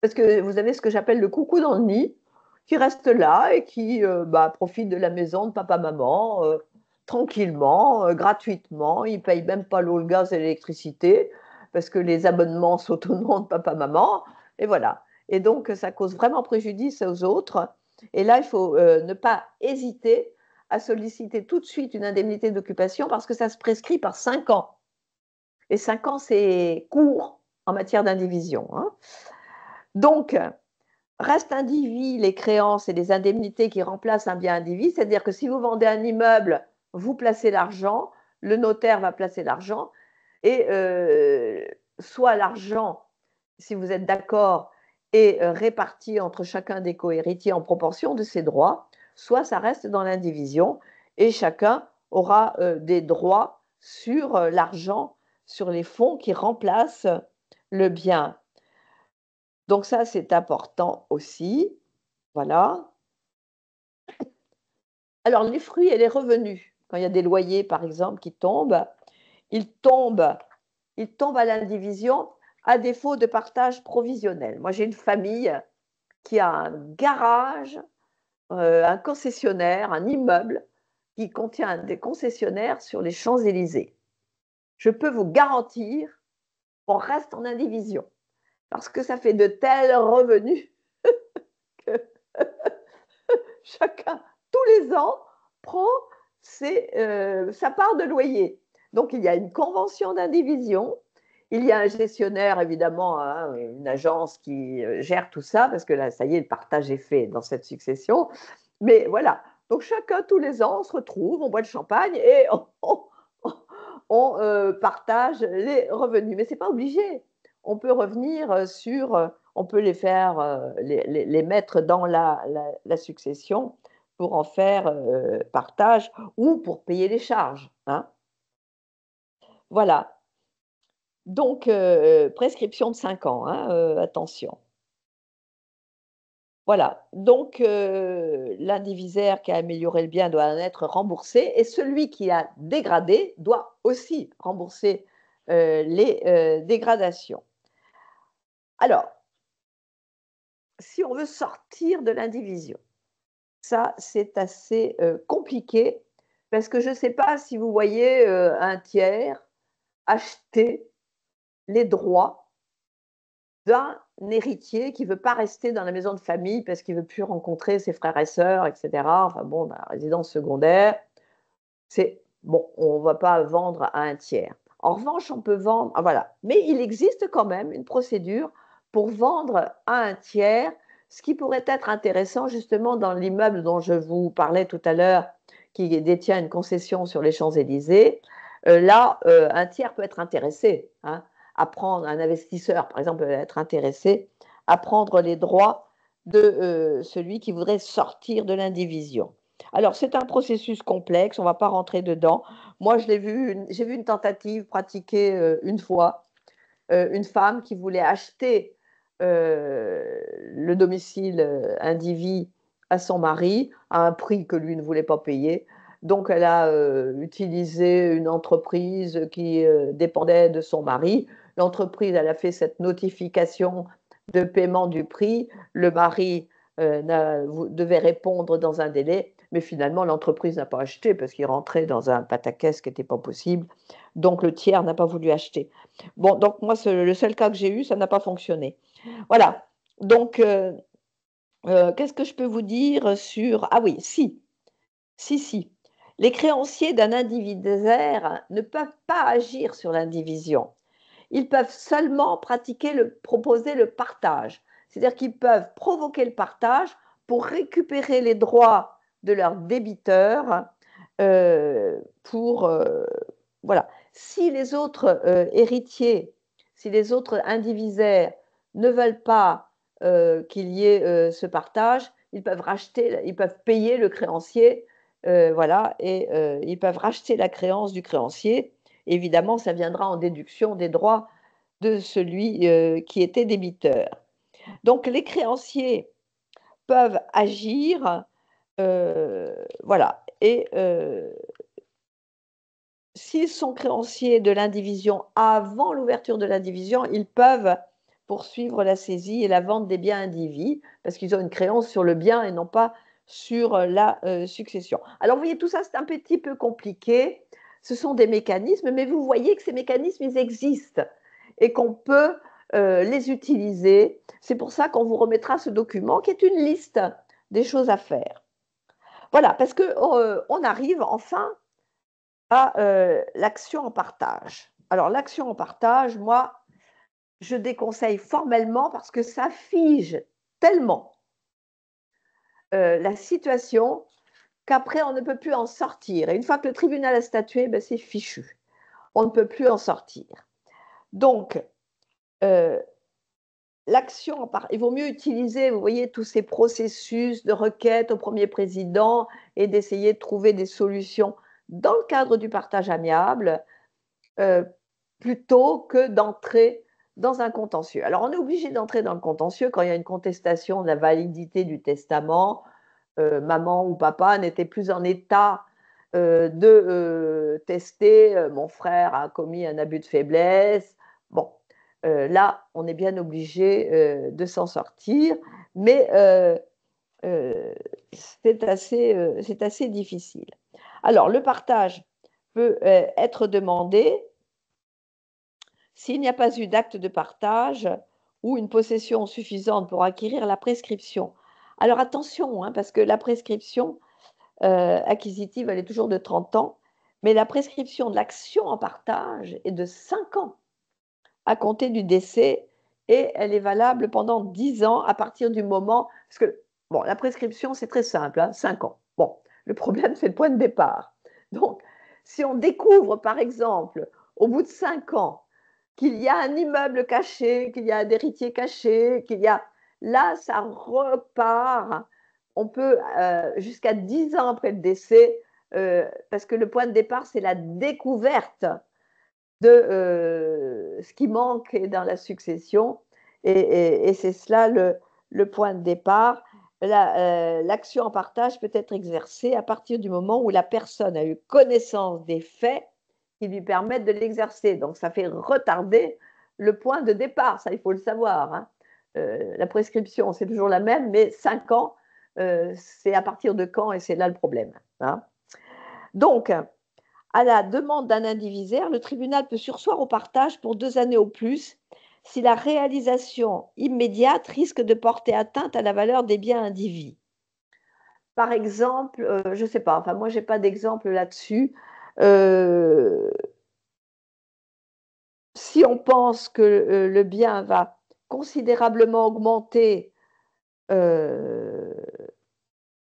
Parce que vous avez ce que j'appelle le coucou dans le nid, qui reste là et qui euh, bah, profite de la maison de papa-maman euh, tranquillement, euh, gratuitement. Il paye même pas l'eau, le gaz et l'électricité, parce que les abonnements sont au nom de papa-maman. Et voilà. Et donc, ça cause vraiment préjudice aux autres. Et là, il faut euh, ne pas hésiter à solliciter tout de suite une indemnité d'occupation parce que ça se prescrit par 5 ans. Et 5 ans, c'est court en matière d'indivision. Hein. Donc, reste indivis les créances et les indemnités qui remplacent un bien indivis, c'est-à-dire que si vous vendez un immeuble, vous placez l'argent, le notaire va placer l'argent, et euh, soit l'argent, si vous êtes d'accord, est euh, réparti entre chacun des cohéritiers en proportion de ses droits, soit ça reste dans l'indivision et chacun aura euh, des droits sur euh, l'argent, sur les fonds qui remplacent le bien. Donc ça, c'est important aussi. Voilà. Alors les fruits et les revenus, quand il y a des loyers, par exemple, qui tombent, ils tombent, ils tombent à l'indivision à défaut de partage provisionnel. Moi, j'ai une famille qui a un garage, euh, un concessionnaire, un immeuble qui contient des concessionnaires sur les Champs-Élysées. Je peux vous garantir qu'on reste en indivision parce que ça fait de tels revenus que chacun, tous les ans, prend euh, sa part de loyer. Donc, il y a une convention d'indivision il y a un gestionnaire, évidemment, hein, une agence qui euh, gère tout ça, parce que là, ça y est, le partage est fait dans cette succession. Mais voilà, donc chacun, tous les ans, on se retrouve, on boit le champagne et on, euh, partage les revenus. Mais ce n'est pas obligé. On peut revenir euh, sur, on peut les faire, les, mettre dans la, succession pour en faire partage ou pour payer les charges. Hein. Voilà. Donc, euh, prescription de 5 ans, hein, euh, attention. Voilà, donc euh, l'indivisaire qui a amélioré le bien doit en être remboursé et celui qui a dégradé doit aussi rembourser les dégradations. Alors, si on veut sortir de l'indivision, ça c'est assez compliqué parce que je ne sais pas si vous voyez un tiers acheter les droits d'un héritier qui veut pas rester dans la maison de famille parce qu'il ne veut plus rencontrer ses frères et sœurs, etc. Enfin bon, la résidence secondaire, c'est bon, on va pas vendre à un tiers. En revanche, on peut vendre, ah, voilà. Mais il existe quand même une procédure pour vendre à un tiers, ce qui pourrait être intéressant justement dans l'immeuble dont je vous parlais tout à l'heure, qui détient une concession sur les Champs-Élysées. Euh, là, euh, un tiers peut être intéressé. Hein à prendre un investisseur, par exemple, être intéressé à prendre les droits de euh, celui qui voudrait sortir de l'indivision. Alors, c'est un processus complexe, on ne va pas rentrer dedans. Moi, j'ai vu, vu, une tentative pratiquée euh, une fois, euh, une femme qui voulait acheter le domicile indivis à son mari à un prix que lui ne voulait pas payer. Donc, elle a utilisé une entreprise qui dépendait de son mari L'entreprise, elle a fait cette notification de paiement du prix. Le mari euh, devait répondre dans un délai, mais finalement, l'entreprise n'a pas acheté parce qu'il rentrait dans un pataquès qui n'était pas possible. Donc, le tiers n'a pas voulu acheter. Bon, donc, moi, le seul cas que j'ai eu, ça n'a pas fonctionné. Voilà. Donc, euh, euh, qu'est-ce que je peux vous dire sur. Ah oui, si. Si, si. Les créanciers d'un désert ne peuvent pas agir sur l'indivision ils peuvent seulement pratiquer le, proposer le partage. C'est-à-dire qu'ils peuvent provoquer le partage pour récupérer les droits de leurs débiteurs euh, pour euh, voilà. Si les autres euh, héritiers, si les autres indivisaires ne veulent pas qu'il y ait ce partage, ils peuvent racheter, ils peuvent payer le créancier, voilà, et ils peuvent racheter la créance du créancier Évidemment, ça viendra en déduction des droits de celui euh, qui était débiteur. Donc les créanciers peuvent agir, euh, voilà, et euh, s'ils sont créanciers de l'indivision avant l'ouverture de l'indivision, ils peuvent poursuivre la saisie et la vente des biens indivis parce qu'ils ont une créance sur le bien et non pas sur la succession. Alors vous voyez, tout ça c'est un petit peu compliqué. Ce sont des mécanismes, mais vous voyez que ces mécanismes, existent et qu'on peut euh, les utiliser. C'est pour ça qu'on vous remettra ce document qui est une liste des choses à faire. Voilà, parce que euh, arrive enfin à euh, l'action en partage. Alors l'action en partage, moi, je déconseille formellement parce que ça fige tellement la situation qu'après on ne peut plus en sortir. Et une fois que le tribunal a statué, ben, c'est fichu. On ne peut plus en sortir. Donc, euh, l'action, il vaut mieux utiliser, vous voyez, tous ces processus de requête au premier président et d'essayer de trouver des solutions dans le cadre du partage amiable euh, plutôt que d'entrer dans un contentieux. Alors, on est obligé d'entrer dans le contentieux quand il y a une contestation de la validité du testament, euh, maman ou papa n'était plus en état euh, de euh, tester mon frère a commis un abus de faiblesse. Bon, là, on est bien obligé de s'en sortir, mais c'est assez difficile. Alors, le partage peut être demandé s'il n'y a pas eu d'acte de partage ou une possession suffisante pour acquérir la prescription alors attention, hein, parce que la prescription euh, acquisitive, elle est toujours de 30 ans, mais la prescription de l'action en partage est de 5 ans à compter du décès et elle est valable pendant 10 ans à partir du moment. Parce que, bon, la prescription, c'est très simple, 5 hein, ans. Bon, le problème, c'est le point de départ. Donc, si on découvre, par exemple, au bout de 5 ans, qu'il y a un immeuble caché, qu'il y a un héritier caché, qu'il y a Là, ça repart. On peut euh, jusqu'à 10 ans après le décès, euh, parce que le point de départ, c'est la découverte de euh, ce qui manque dans la succession. Et, c'est cela le, point de départ. L'action en partage peut être exercée à partir du moment où la personne a eu connaissance des faits qui lui permettent de l'exercer. Donc ça fait retarder le point de départ, ça il faut le savoir. Hein. Euh, la prescription, c'est toujours la même, mais 5 ans, euh, c'est à partir de quand et c'est là le problème. Hein. Donc, à la demande d'un indivisaire, le tribunal peut sursoir au partage pour deux années au plus si la réalisation immédiate risque de porter atteinte à la valeur des biens indivis. Par exemple, euh, je ne sais pas, enfin moi n'ai pas d'exemple là-dessus. si on pense que le bien va considérablement augmenté euh,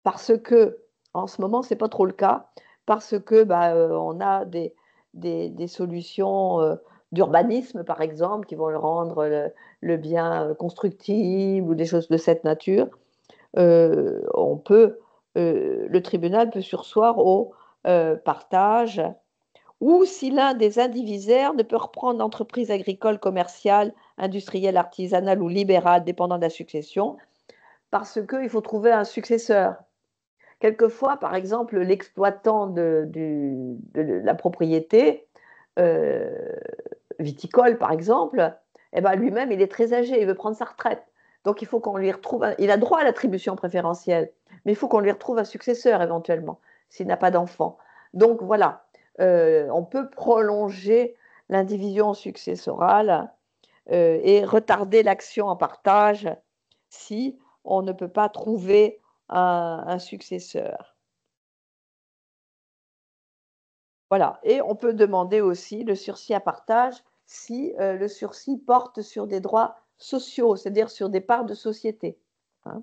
parce que, en ce moment, ce n'est pas trop le cas, parce que bah, euh, on a des, des, des solutions euh, d'urbanisme, par exemple, qui vont le rendre le, bien constructible ou des choses de cette nature. on peut, le tribunal peut sursoir au partage ou si l'un des indivisaires ne peut reprendre l'entreprise agricole commerciale industrielle, artisanale ou libéral, dépendant de la succession, parce qu'il faut trouver un successeur. Quelquefois, par exemple, l'exploitant de, la propriété euh, viticole, par exemple, eh ben, lui-même, il est très âgé, il veut prendre sa retraite. Donc il faut qu'on lui retrouve. Il a droit à l'attribution préférentielle, mais il faut qu'on lui retrouve un successeur éventuellement, s'il n'a pas d'enfant. Donc voilà, euh, on peut prolonger l'indivision successorale euh, et retarder l'action en partage si on ne peut pas trouver un, successeur. Voilà. Et on peut demander aussi le sursis à partage si euh, le sursis porte sur des droits sociaux, c'est-à-dire sur des parts de société. Hein.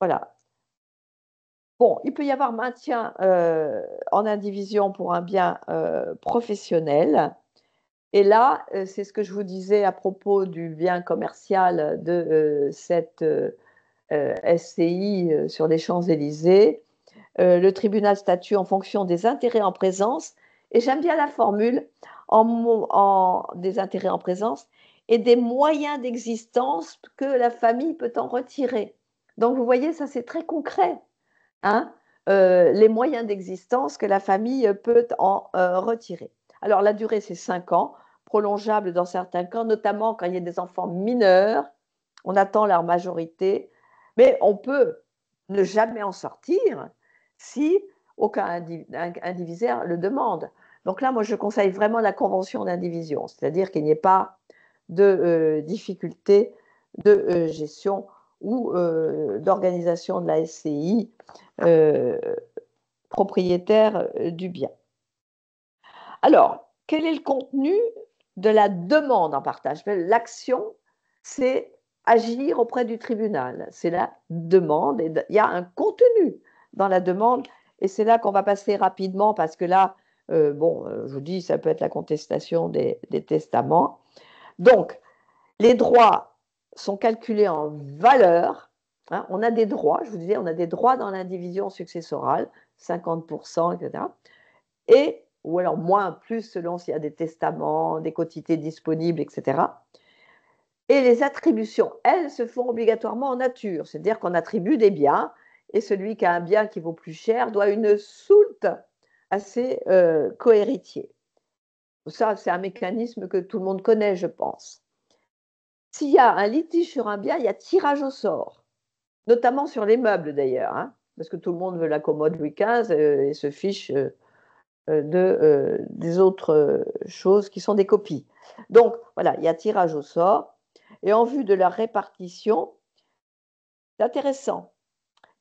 voilà. Bon, il peut y avoir maintien euh, en indivision pour un bien professionnel. Et là, euh, c'est ce que je vous disais à propos du bien commercial de euh, cette euh, SCI sur les Champs-Élysées. le tribunal statue en fonction des intérêts en présence, et j'aime bien la formule, en, des intérêts en présence et des moyens d'existence que la famille peut en retirer. Donc vous voyez, ça c'est très concret. Hein, les moyens d'existence que la famille peut en retirer. Alors la durée, c'est 5 ans dans certains cas, notamment quand il y a des enfants mineurs. On attend leur majorité, mais on peut ne jamais en sortir si aucun indivisaire le demande. Donc là, moi, je conseille vraiment la convention d'indivision, c'est-à-dire qu'il n'y ait pas de euh, difficulté de euh, gestion ou euh, d'organisation de la SCI propriétaire du bien. Alors, quel est le contenu de la demande en partage. L'action, c'est agir auprès du tribunal. C'est la demande. Et il y a un contenu dans la demande. Et c'est là qu'on va passer rapidement parce que là, euh, bon, euh, je vous dis, ça peut être la contestation des, testaments. Donc, les droits sont calculés en valeur. Hein. on a des droits, je vous disais, on a des droits dans l'indivision successorale, 50%, etc. Et ou alors moins, plus selon s'il y a des testaments, des quantités disponibles, etc. Et les attributions, elles, se font obligatoirement en nature, c'est-à-dire qu'on attribue des biens, et celui qui a un bien qui vaut plus cher doit une soult à ses co euh, cohéritiers. Ça, c'est un mécanisme que tout le monde connaît, je pense. S'il y a un litige sur un bien, il y a tirage au sort, notamment sur les meubles d'ailleurs, hein, parce que tout le monde veut la commode Louis XV euh, et se fiche euh, euh, de, euh, des autres euh, choses qui sont des copies. Donc voilà, il y a tirage au sort. Et en vue de la répartition, c'est intéressant.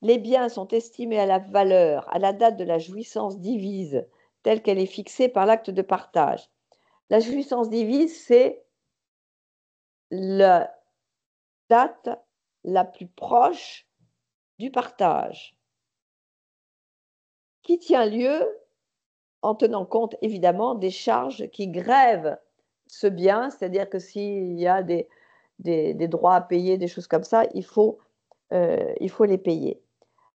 Les biens sont estimés à la valeur, à la date de la jouissance divise, telle qu'elle est fixée par l'acte de partage. La jouissance divise, c'est la date la plus proche du partage, qui tient lieu en tenant compte évidemment des charges qui grèvent ce bien, c'est-à-dire que s'il y a des, droits à payer, des choses comme ça, euh, il faut, les payer.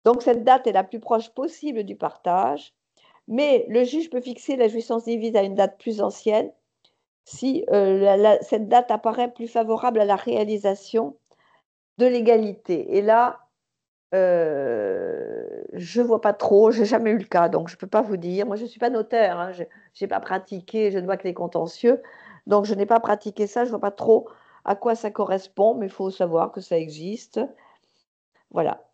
Donc cette date est la plus proche possible du partage, mais le juge peut fixer la jouissance divise à une date plus ancienne si euh, cette date apparaît plus favorable à la réalisation de l'égalité. Et là, euh, je ne vois pas trop, n'ai jamais eu le cas, donc je ne peux pas vous dire. Moi, je ne suis pas notaire, hein, je n'ai pas pratiqué, je ne vois que les contentieux, donc je n'ai pas pratiqué ça, je ne vois pas trop à quoi ça correspond, mais il faut savoir que ça existe. Voilà.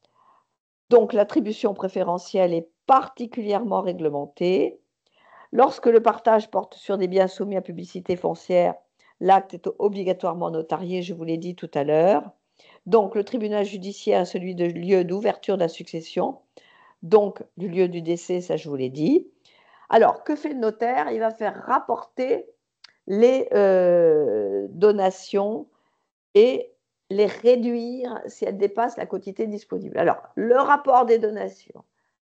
Donc l'attribution préférentielle est particulièrement réglementée. Lorsque le partage porte sur des biens soumis à publicité foncière, l'acte est obligatoirement notarié, je vous l'ai dit tout à l'heure. Donc le tribunal judiciaire celui de lieu d'ouverture de la succession donc du lieu du décès, ça je vous l'ai dit. Alors, que fait le notaire Il va faire rapporter les euh, donations et les réduire si elles dépassent la quantité disponible. Alors, le rapport des donations,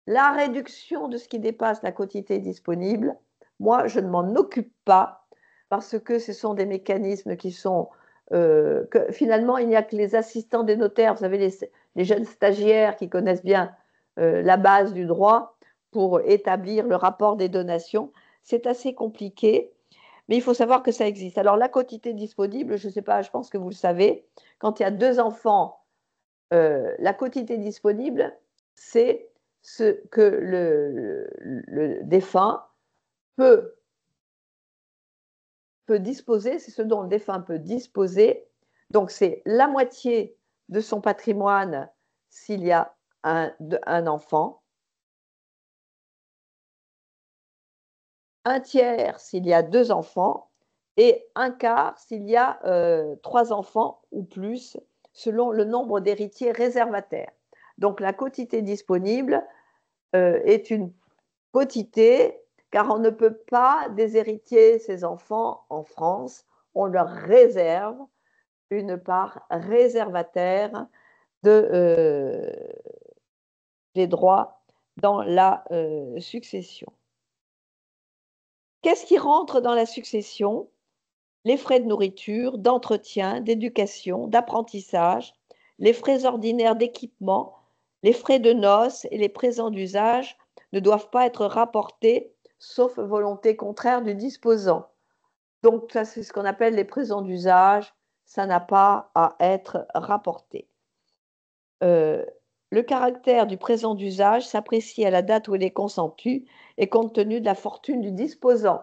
la réduction de ce qui dépasse la quantité disponible, moi, je ne m'en occupe pas parce que ce sont des mécanismes qui sont... Euh, finalement, il n'y a que les assistants des notaires, vous savez, les jeunes stagiaires qui connaissent bien euh, la base du droit pour établir le rapport des donations. C'est assez compliqué, mais il faut savoir que ça existe. Alors la quotité disponible, je ne sais pas, je pense que vous le savez, quand il y a deux enfants, euh, la quotité disponible, c'est ce que le, défunt peut disposer, c'est ce dont le défunt peut disposer. Donc c'est la moitié de son patrimoine s'il y a un, enfant. Un tiers s'il y a deux enfants et un quart s'il y a euh, trois enfants ou plus, selon le nombre d'héritiers réservataires. Donc la quotité disponible euh, est une quotité, car on ne peut pas déshériter ses enfants en France, on leur réserve une part réservataire de, euh, des droits dans la euh, succession. Qu'est-ce qui rentre dans la succession Les frais de nourriture, d'entretien, d'éducation, d'apprentissage, les frais ordinaires d'équipement, les frais de noces et les présents d'usage ne doivent pas être rapportés sauf volonté contraire du disposant. Donc ça c'est ce qu'on appelle les présents d'usage, ça n'a pas à être rapporté. Euh, le caractère du présent d'usage s'apprécie à la date où il est consentu et compte tenu de la fortune du disposant.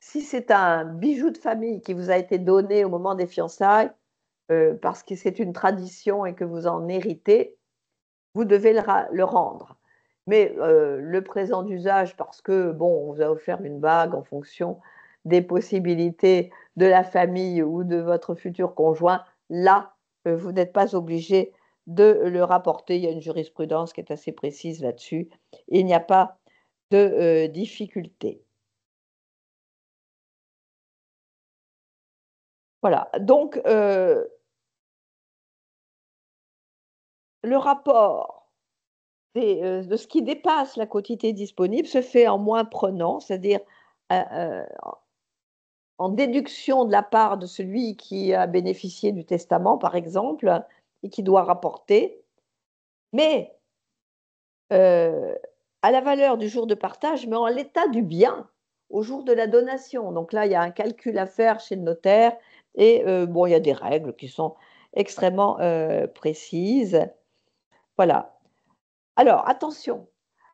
Si c'est un bijou de famille qui vous a été donné au moment des fiançailles, euh, parce que c'est une tradition et que vous en héritez, vous devez le, rendre. Mais euh, le présent d'usage, parce que, bon, vous a offert une bague en fonction des possibilités de la famille ou de votre futur conjoint, là, euh, vous n'êtes pas obligé de le rapporter. Il y a une jurisprudence qui est assez précise là-dessus. Il n'y a pas de euh, difficulté. Voilà. Donc, euh, le rapport euh, de ce qui dépasse la quantité disponible se fait en moins prenant, c'est-à-dire en déduction de la part de celui qui a bénéficié du testament, par exemple, et qui doit rapporter, mais euh, à la valeur du jour de partage, mais en l'état du bien au jour de la donation. Donc là, il y a un calcul à faire chez le notaire et euh, bon, il y a des règles qui sont extrêmement euh, précises. Voilà. Alors, attention,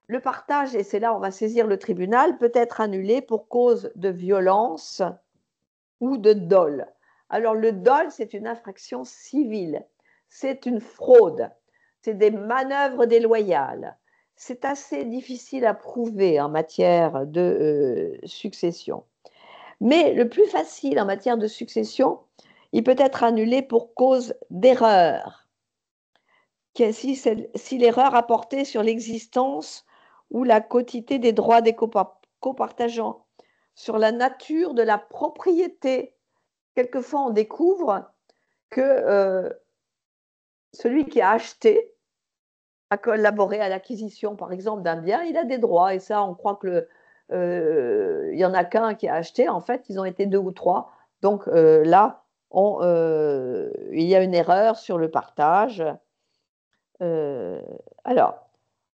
le partage, et c'est là on va saisir le tribunal, peut être annulé pour cause de violence ou de dol. Alors, le dol, c'est une infraction civile c'est une fraude, c'est des manœuvres déloyales. C'est assez difficile à prouver en matière de euh, succession. Mais le plus facile en matière de succession, il peut être annulé pour cause d'erreur. Si, l'erreur a porté sur l'existence ou la quotité des droits des copartageants, sur la nature de la propriété, quelquefois on découvre que euh, celui qui a acheté a collaboré à l'acquisition, par exemple, d'un bien, il a des droits. Et ça, on croit que euh, il y en a qu'un qui a acheté. En fait, ils ont été deux ou trois. Donc euh, là, euh, il y a une erreur sur le partage. alors,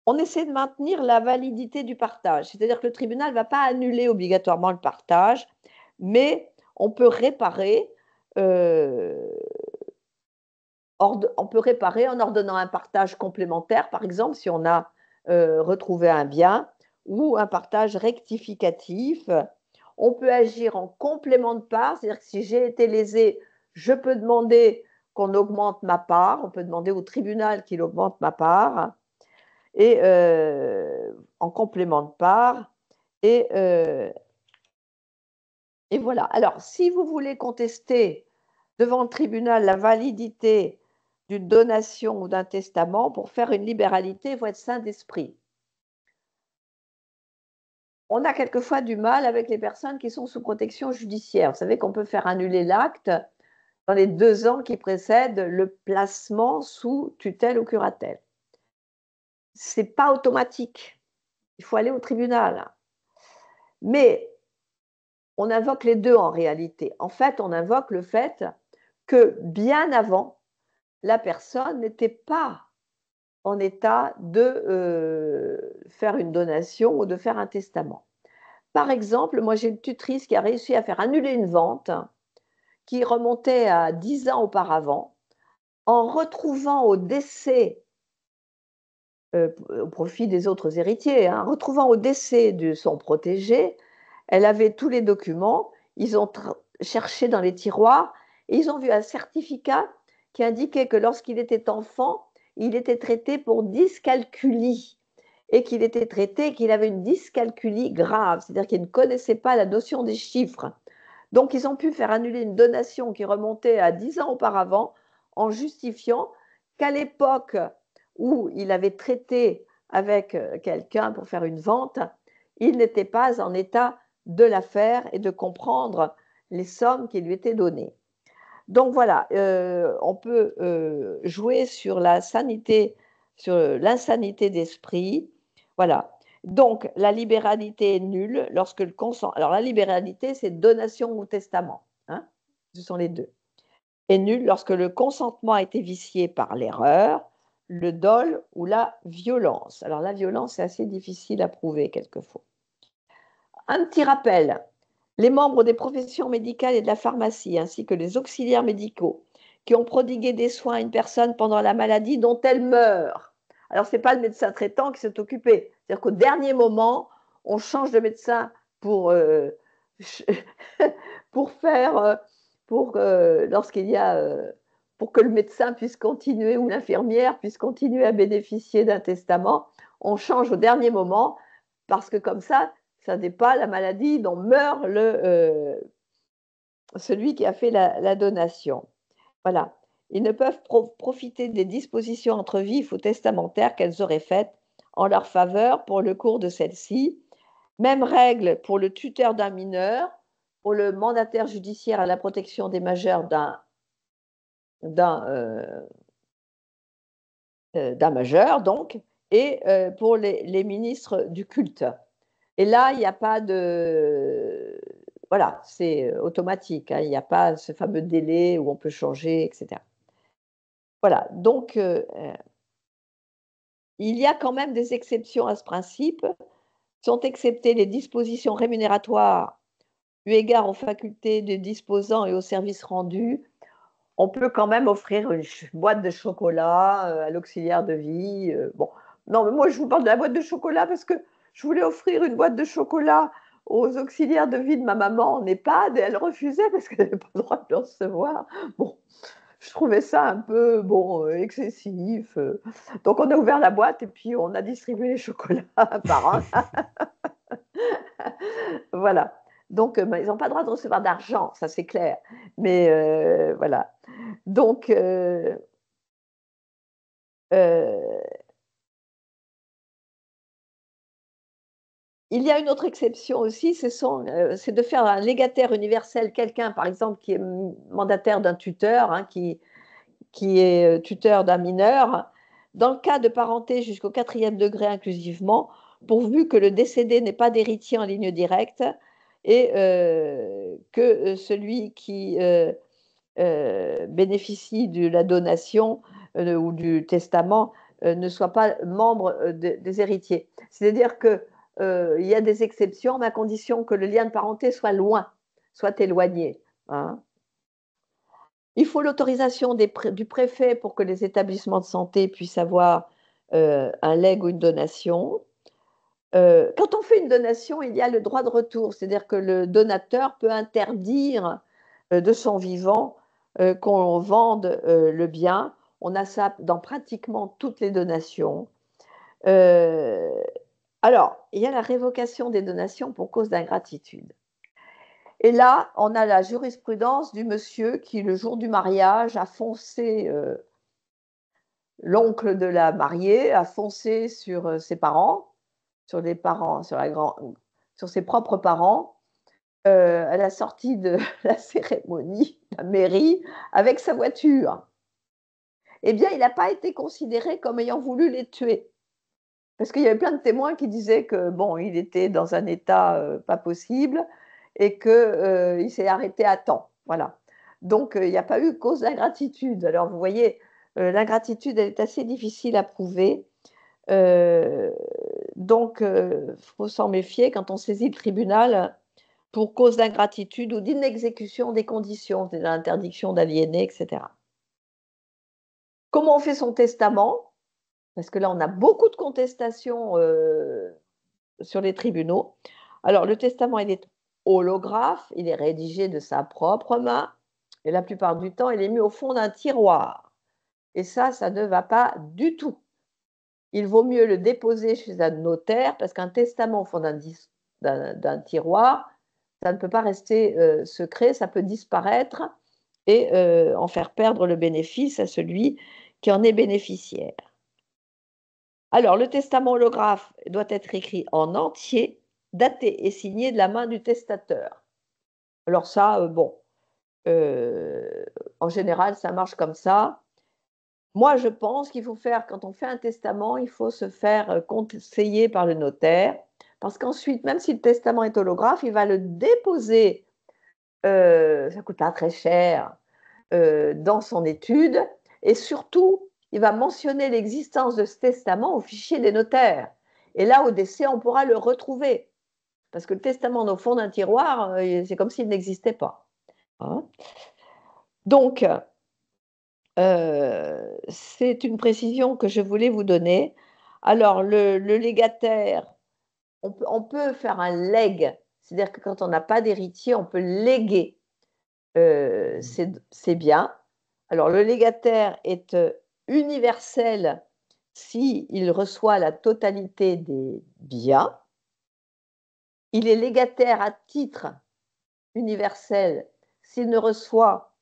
on essaie de maintenir la validité du partage, c'est-à-dire que le tribunal ne va pas annuler obligatoirement le partage, mais on peut réparer on peut réparer en ordonnant un partage complémentaire, par exemple, si on a euh, retrouvé un bien, ou un partage rectificatif. On peut agir en complément de part, c'est-à-dire que si j'ai été lésé, je peux demander qu'on augmente ma part, on peut demander au tribunal qu'il augmente ma part, et euh, en complément de part. Euh, et voilà. Alors, si vous voulez contester devant le tribunal la validité d'une donation ou d'un testament pour faire une libéralité, il de être saint d'esprit. On a quelquefois du mal avec les personnes qui sont sous protection judiciaire. Vous savez qu'on peut faire annuler l'acte dans les deux ans qui précèdent le placement sous tutelle ou curatelle. C'est pas automatique. Il faut aller au tribunal. Mais on invoque les deux en réalité. En fait, on invoque le fait que bien avant, la personne n'était pas en état de euh, faire une donation ou de faire un testament. Par exemple, moi j'ai une tutrice qui a réussi à faire annuler une vente qui remontait à 10 ans auparavant en retrouvant au décès, euh, au profit des autres héritiers, en hein, retrouvant au décès de son protégé, elle avait tous les documents, ils ont cherché dans les tiroirs et ils ont vu un certificat qui indiquait que lorsqu'il était enfant, il était traité pour dyscalculie et qu'il était traité qu'il avait une dyscalculie grave, c'est-à-dire qu'il ne connaissait pas la notion des chiffres. Donc ils ont pu faire annuler une donation qui remontait à 10 ans auparavant en justifiant qu'à l'époque où il avait traité avec euh, quelqu'un pour faire une vente, il n'était pas en état de la faire et de comprendre les sommes qui lui étaient données. Donc voilà, euh, on peut euh, jouer sur la sanité, sur l'insanité d'esprit. Voilà. Donc la libéralité est nulle lorsque le consent. Alors la libéralité, c'est donation ou testament. Hein Ce sont les deux. Est nulle lorsque le consentement a été vicié par l'erreur, le dol ou la violence. Alors la violence, c'est assez difficile à prouver quelquefois. Un petit rappel les membres des professions médicales et de la pharmacie, ainsi que les auxiliaires médicaux, qui ont prodigué des soins à une personne pendant la maladie dont elle meurt. Alors, ce n'est pas le médecin traitant qui s'est occupé. C'est-à-dire qu'au dernier moment, on change de médecin pour, euh, pour faire, euh, pour, euh, lorsqu'il y a, pour que le médecin puisse continuer ou l'infirmière puisse continuer à bénéficier d'un testament. On change au dernier moment parce que comme ça, ça n'est pas la maladie dont meurt le, euh, celui qui a fait la, donation. Voilà. Ils ne peuvent profiter des dispositions entre vifs ou testamentaires qu'elles auraient faites en leur faveur pour le cours de celle-ci. Même règle pour le tuteur d'un mineur, pour le mandataire judiciaire à la protection des majeurs d'un d'un euh, euh, majeur, donc, et pour les ministres du culte. Et là, il n'y a pas de. Voilà, c'est euh, automatique. Hein. il n'y a pas ce fameux délai où on peut changer, etc. Voilà, donc euh, euh, il y a quand même des exceptions à ce principe. Sont exceptées les dispositions rémunératoires eu égard aux facultés des disposants et aux services rendus. On peut quand même offrir une boîte de chocolat à l'auxiliaire de vie. Bon, non, mais moi je vous parle de la boîte de chocolat parce que je voulais offrir une boîte de chocolat aux auxiliaires de vie de ma maman en EHPAD et elle refusait parce qu'elle n'avait pas le droit de recevoir. Bon, je trouvais ça un peu bon, excessif. Donc on a ouvert la boîte et puis on a distribué les chocolats par un. voilà. Donc euh, ils n'ont pas le droit de recevoir d'argent, ça c'est clair. Mais euh, voilà. Donc. Euh, Il y a une autre exception aussi, euh, c'est de faire un légataire universel, quelqu'un par exemple qui est mandataire d'un tuteur, hein, qui, est euh, tuteur d'un mineur, dans le cas de parenté jusqu'au quatrième degré inclusivement, pourvu que le décédé n'ait pas d'héritier en ligne directe et euh, que celui qui bénéficie de la donation ou du testament ne soit pas membre des héritiers. C'est-à-dire que euh, il y a des exceptions, mais à condition que le lien de parenté soit loin, soit éloigné. Hein. Il faut l'autorisation du préfet pour que les établissements de santé puissent avoir euh, un leg ou une donation. Euh, quand on fait une donation, il y a le droit de retour, c'est-à-dire que le donateur peut interdire de son vivant qu'on vende le bien. On a ça dans pratiquement toutes les donations. Alors, il y a la révocation des donations pour cause d'ingratitude. Et là, on a la jurisprudence du monsieur qui, le jour du mariage, a foncé, euh, l'oncle de la mariée a foncé sur euh, ses parents, sur les parents, sur, ses propres parents, euh, à la sortie de la cérémonie, la mairie, avec sa voiture. Eh bien, il n'a pas été considéré comme ayant voulu les tuer. Parce qu'il y avait plein de témoins qui disaient que bon, il était dans un état euh, pas possible et qu'il euh, s'est arrêté à temps. Donc euh, il n'y a pas eu cause d'ingratitude. Alors vous voyez, l'ingratitude elle est assez difficile à prouver. donc il faut s'en méfier quand on saisit le tribunal pour cause d'ingratitude ou d'inexécution des conditions, c'est-à-dire l'interdiction d'aliéner, etc. Comment on fait son testament parce que là, on a beaucoup de contestations euh, sur les tribunaux. Alors, le testament, il est holographe, il est rédigé de sa propre main, et la plupart du temps, il est mis au fond d'un tiroir. Et ça, ça ne va pas du tout. Il vaut mieux le déposer chez un notaire, parce qu'un testament au fond d'un tiroir, ça ne peut pas rester euh, secret, ça peut disparaître et euh, en faire perdre le bénéfice à celui qui en est bénéficiaire. Alors, le testament holographe doit être écrit en entier, daté et signé de la main du testateur. Alors ça, euh, bon, euh, en général, ça marche comme ça. Moi, je pense qu'il faut faire, quand on fait un testament, il faut se faire euh, conseiller par le notaire, parce qu'ensuite, même si le testament est holographe, il va le déposer, ça ne coûte pas très cher, dans son étude, et surtout, il va mentionner l'existence de ce testament au fichier des notaires. Et là, au décès, on pourra le retrouver. Parce que le testament au fond d'un tiroir, euh, c'est comme s'il n'existait pas. Hein? Donc, euh, c'est une précision que je voulais vous donner. Alors, le, légataire, on peut, faire un leg, c'est-à-dire que quand on n'a pas d'héritier, on peut léguer euh, C'est bien. Alors, le légataire est universel s'il reçoit la totalité des biens. Il est légataire à titre universel s'il ne reçoit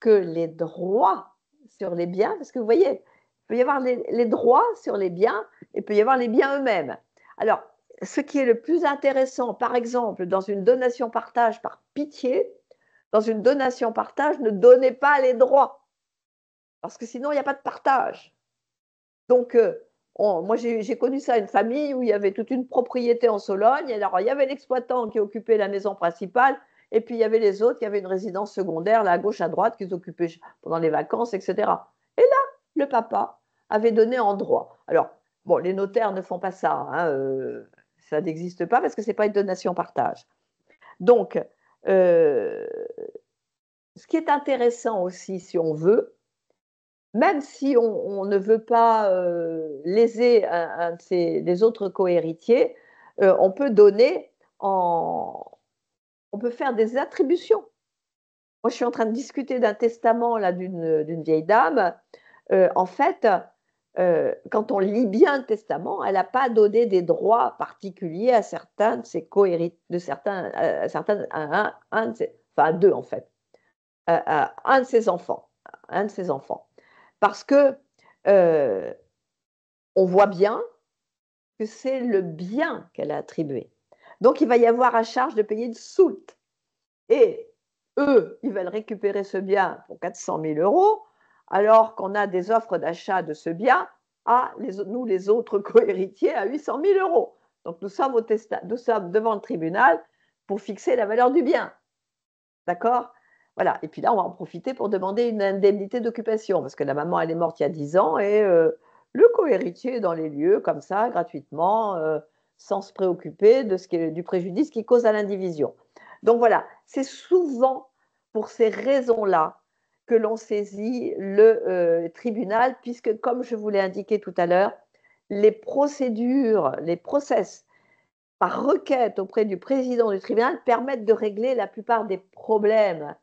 que les droits sur les biens, parce que vous voyez, il peut y avoir les, les droits sur les biens et il peut y avoir les biens eux-mêmes. Alors, ce qui est le plus intéressant, par exemple, dans une donation partage par pitié, dans une donation partage, ne donnez pas les droits parce que sinon, il n'y a pas de partage. Donc, euh, moi, j'ai connu ça, une famille où il y avait toute une propriété en Sologne. Alors, il y avait l'exploitant qui occupait la maison principale, et puis il y avait les autres qui avaient une résidence secondaire, là, à gauche, à droite, qu'ils occupaient pendant les vacances, etc. Et là, le papa avait donné en droit. Alors, bon, les notaires ne font pas ça. Hein, euh, ça n'existe pas parce que ce n'est pas une donation partage. Donc, euh, ce qui est intéressant aussi, si on veut, même si on, ne veut pas euh, léser un, les autres cohéritiers, euh, on peut donner on peut faire des attributions. Moi, je suis en train de discuter d'un testament d'une vieille dame. Euh, en fait, quand on lit bien le testament, elle n'a pas donné des droits particuliers à certains de ses cohéritiers, de certains, à deux en fait, un de ses enfants, un de ses enfants. Parce que euh, on voit bien que c'est le bien qu'elle a attribué. Donc il va y avoir à charge de payer une soult. Et eux, ils veulent récupérer ce bien pour 400 000 euros, alors qu'on a des offres d'achat de ce bien à nous, les autres cohéritiers, à 800 000 euros. Donc nous sommes devant le tribunal pour fixer la valeur du bien. D'accord voilà. Et puis là, on va en profiter pour demander une indemnité d'occupation, parce que la maman, elle est morte il y a 10 ans et euh, le cohéritier est dans les lieux, comme ça, gratuitement, euh, sans se préoccuper de ce qui du préjudice qui cause à l'indivision. Donc voilà, c'est souvent pour ces raisons-là que l'on saisit le euh, tribunal, puisque, comme je vous l'ai indiqué tout à l'heure, les procédures, les process par requête auprès du président du tribunal permettent de régler la plupart des problèmes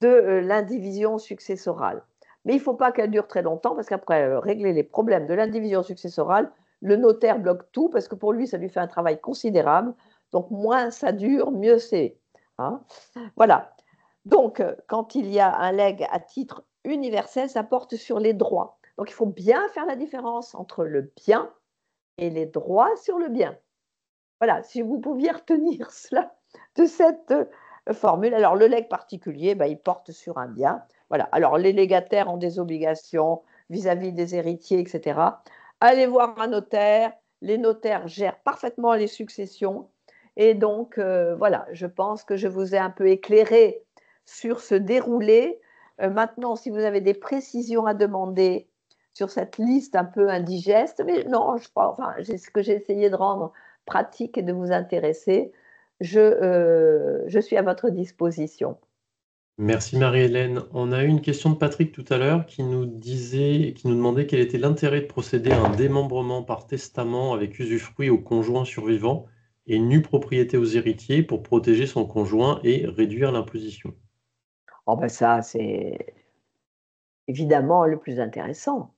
de euh, l'indivision successorale. Mais il ne faut pas qu'elle dure très longtemps parce qu'après euh, régler les problèmes de l'indivision successorale, le notaire bloque tout parce que pour lui, ça lui fait un travail considérable. Donc moins ça dure, mieux c'est. Hein. voilà. Donc euh, quand il y a un leg à titre universel, ça porte sur les droits. Donc il faut bien faire la différence entre le bien et les droits sur le bien. Voilà, si vous pouviez retenir cela de cette euh, formule. Alors, le legs particulier, bah, il porte sur un bien. Voilà. Alors, les légataires ont des obligations vis-à-vis des héritiers, etc. Allez voir un notaire. Les notaires gèrent parfaitement les successions. Et donc, euh, voilà, je pense que je vous ai un peu éclairé sur ce déroulé. Euh, maintenant, si vous avez des précisions à demander sur cette liste un peu indigeste, mais non, je crois, enfin, c'est ce que j'ai essayé de rendre pratique et de vous intéresser je, euh, je suis à votre disposition. Merci Marie-Hélène. On a eu une question de Patrick tout à l'heure qui nous disait, qui nous demandait quel était l'intérêt de procéder à un démembrement par testament avec usufruit au conjoint survivant et nue propriété aux héritiers pour protéger son conjoint et réduire l'imposition. Oh ben ça, c'est évidemment le plus intéressant.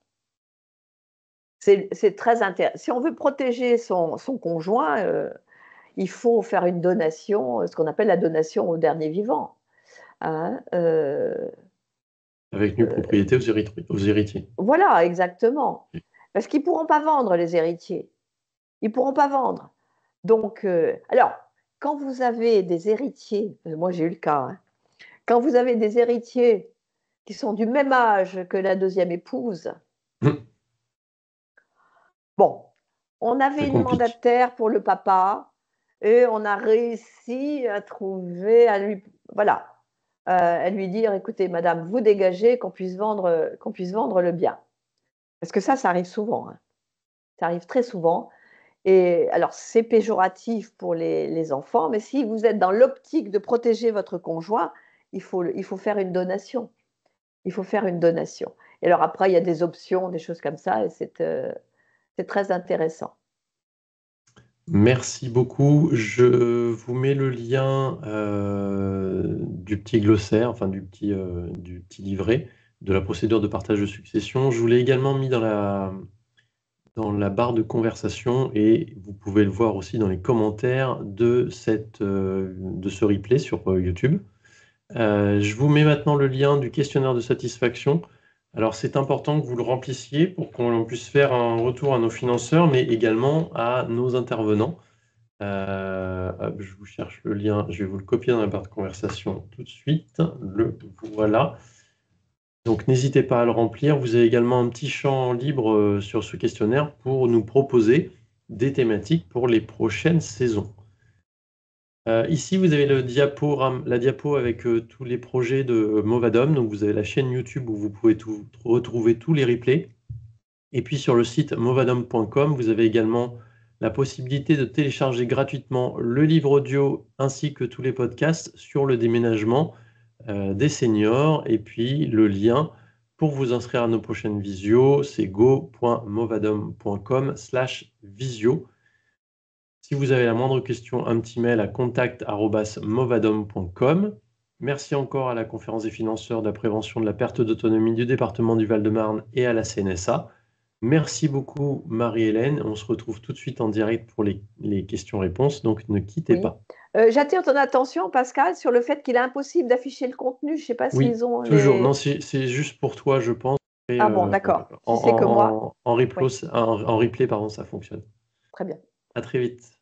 C'est très intéressant. Si on veut protéger son, son conjoint, euh, il faut faire une donation, euh, ce qu'on appelle la donation au dernier vivant. Hein, euh, Avec une euh, propriété aux, héritiers. Voilà, exactement. Parce qu'ils ne pourront pas vendre, les héritiers. Ils ne pourront pas vendre. Donc, alors, quand vous avez des héritiers, moi j'ai eu le cas, hein, quand vous avez des héritiers qui sont du même âge que la deuxième épouse, mmh. bon, on avait une mandataire pour le papa, et on a réussi à trouver, à lui, voilà, à euh, lui dire, écoutez, madame, vous dégagez qu'on puisse, vendre, qu'on puisse vendre le bien. Parce que ça, ça arrive souvent. Hein. Ça arrive très souvent. Et alors, c'est péjoratif pour les, enfants, mais si vous êtes dans l'optique de protéger votre conjoint, il faut, faire une donation. Il faut faire une donation. Et alors après, il y a des options, des choses comme ça, et c'est euh, très intéressant. Merci beaucoup. Je vous mets le lien euh, du petit glossaire, enfin euh, du petit, livret de la procédure de partage de succession. Je vous l'ai également mis dans la, barre de conversation et vous pouvez le voir aussi dans les commentaires de, euh, de ce replay sur YouTube. je vous mets maintenant le lien du questionnaire de satisfaction. Alors c'est important que vous le remplissiez pour qu'on puisse faire un retour à nos financeurs, mais également à nos intervenants. Euh, je vous cherche le lien, je vais vous le copier dans la barre de conversation tout de suite. Le voilà. Donc n'hésitez pas à le remplir. Vous avez également un petit champ libre euh, sur ce questionnaire pour nous proposer des thématiques pour les prochaines saisons. Euh, ici, vous avez la diapo avec euh, tous les projets de euh, Movadom. Donc, vous avez la chaîne YouTube où vous pouvez retrouver tous les replays. Et puis, sur le site movadom.com, vous avez également la possibilité de télécharger gratuitement le livre audio ainsi que tous les podcasts sur le déménagement des seniors. Et puis, le lien pour vous inscrire à nos prochaines visios, c'est go.movadom.com visio. Si vous avez la moindre question, un petit mail à contact.movadom.com. Merci encore à la conférence des financeurs de la prévention de la perte d'autonomie du département du Val-de-Marne et à la CNSA. Merci beaucoup Marie-Hélène. On se retrouve tout de suite en direct pour les, questions-réponses, donc ne quittez pas. Euh, j'attire ton attention, Pascal, sur le fait qu'il est impossible d'afficher le contenu. Je ne sais pas s'ils ont. Toujours, non, c'est juste pour toi, je pense. ah bon, d'accord. En, en replay, ça fonctionne. Très bien. À très vite.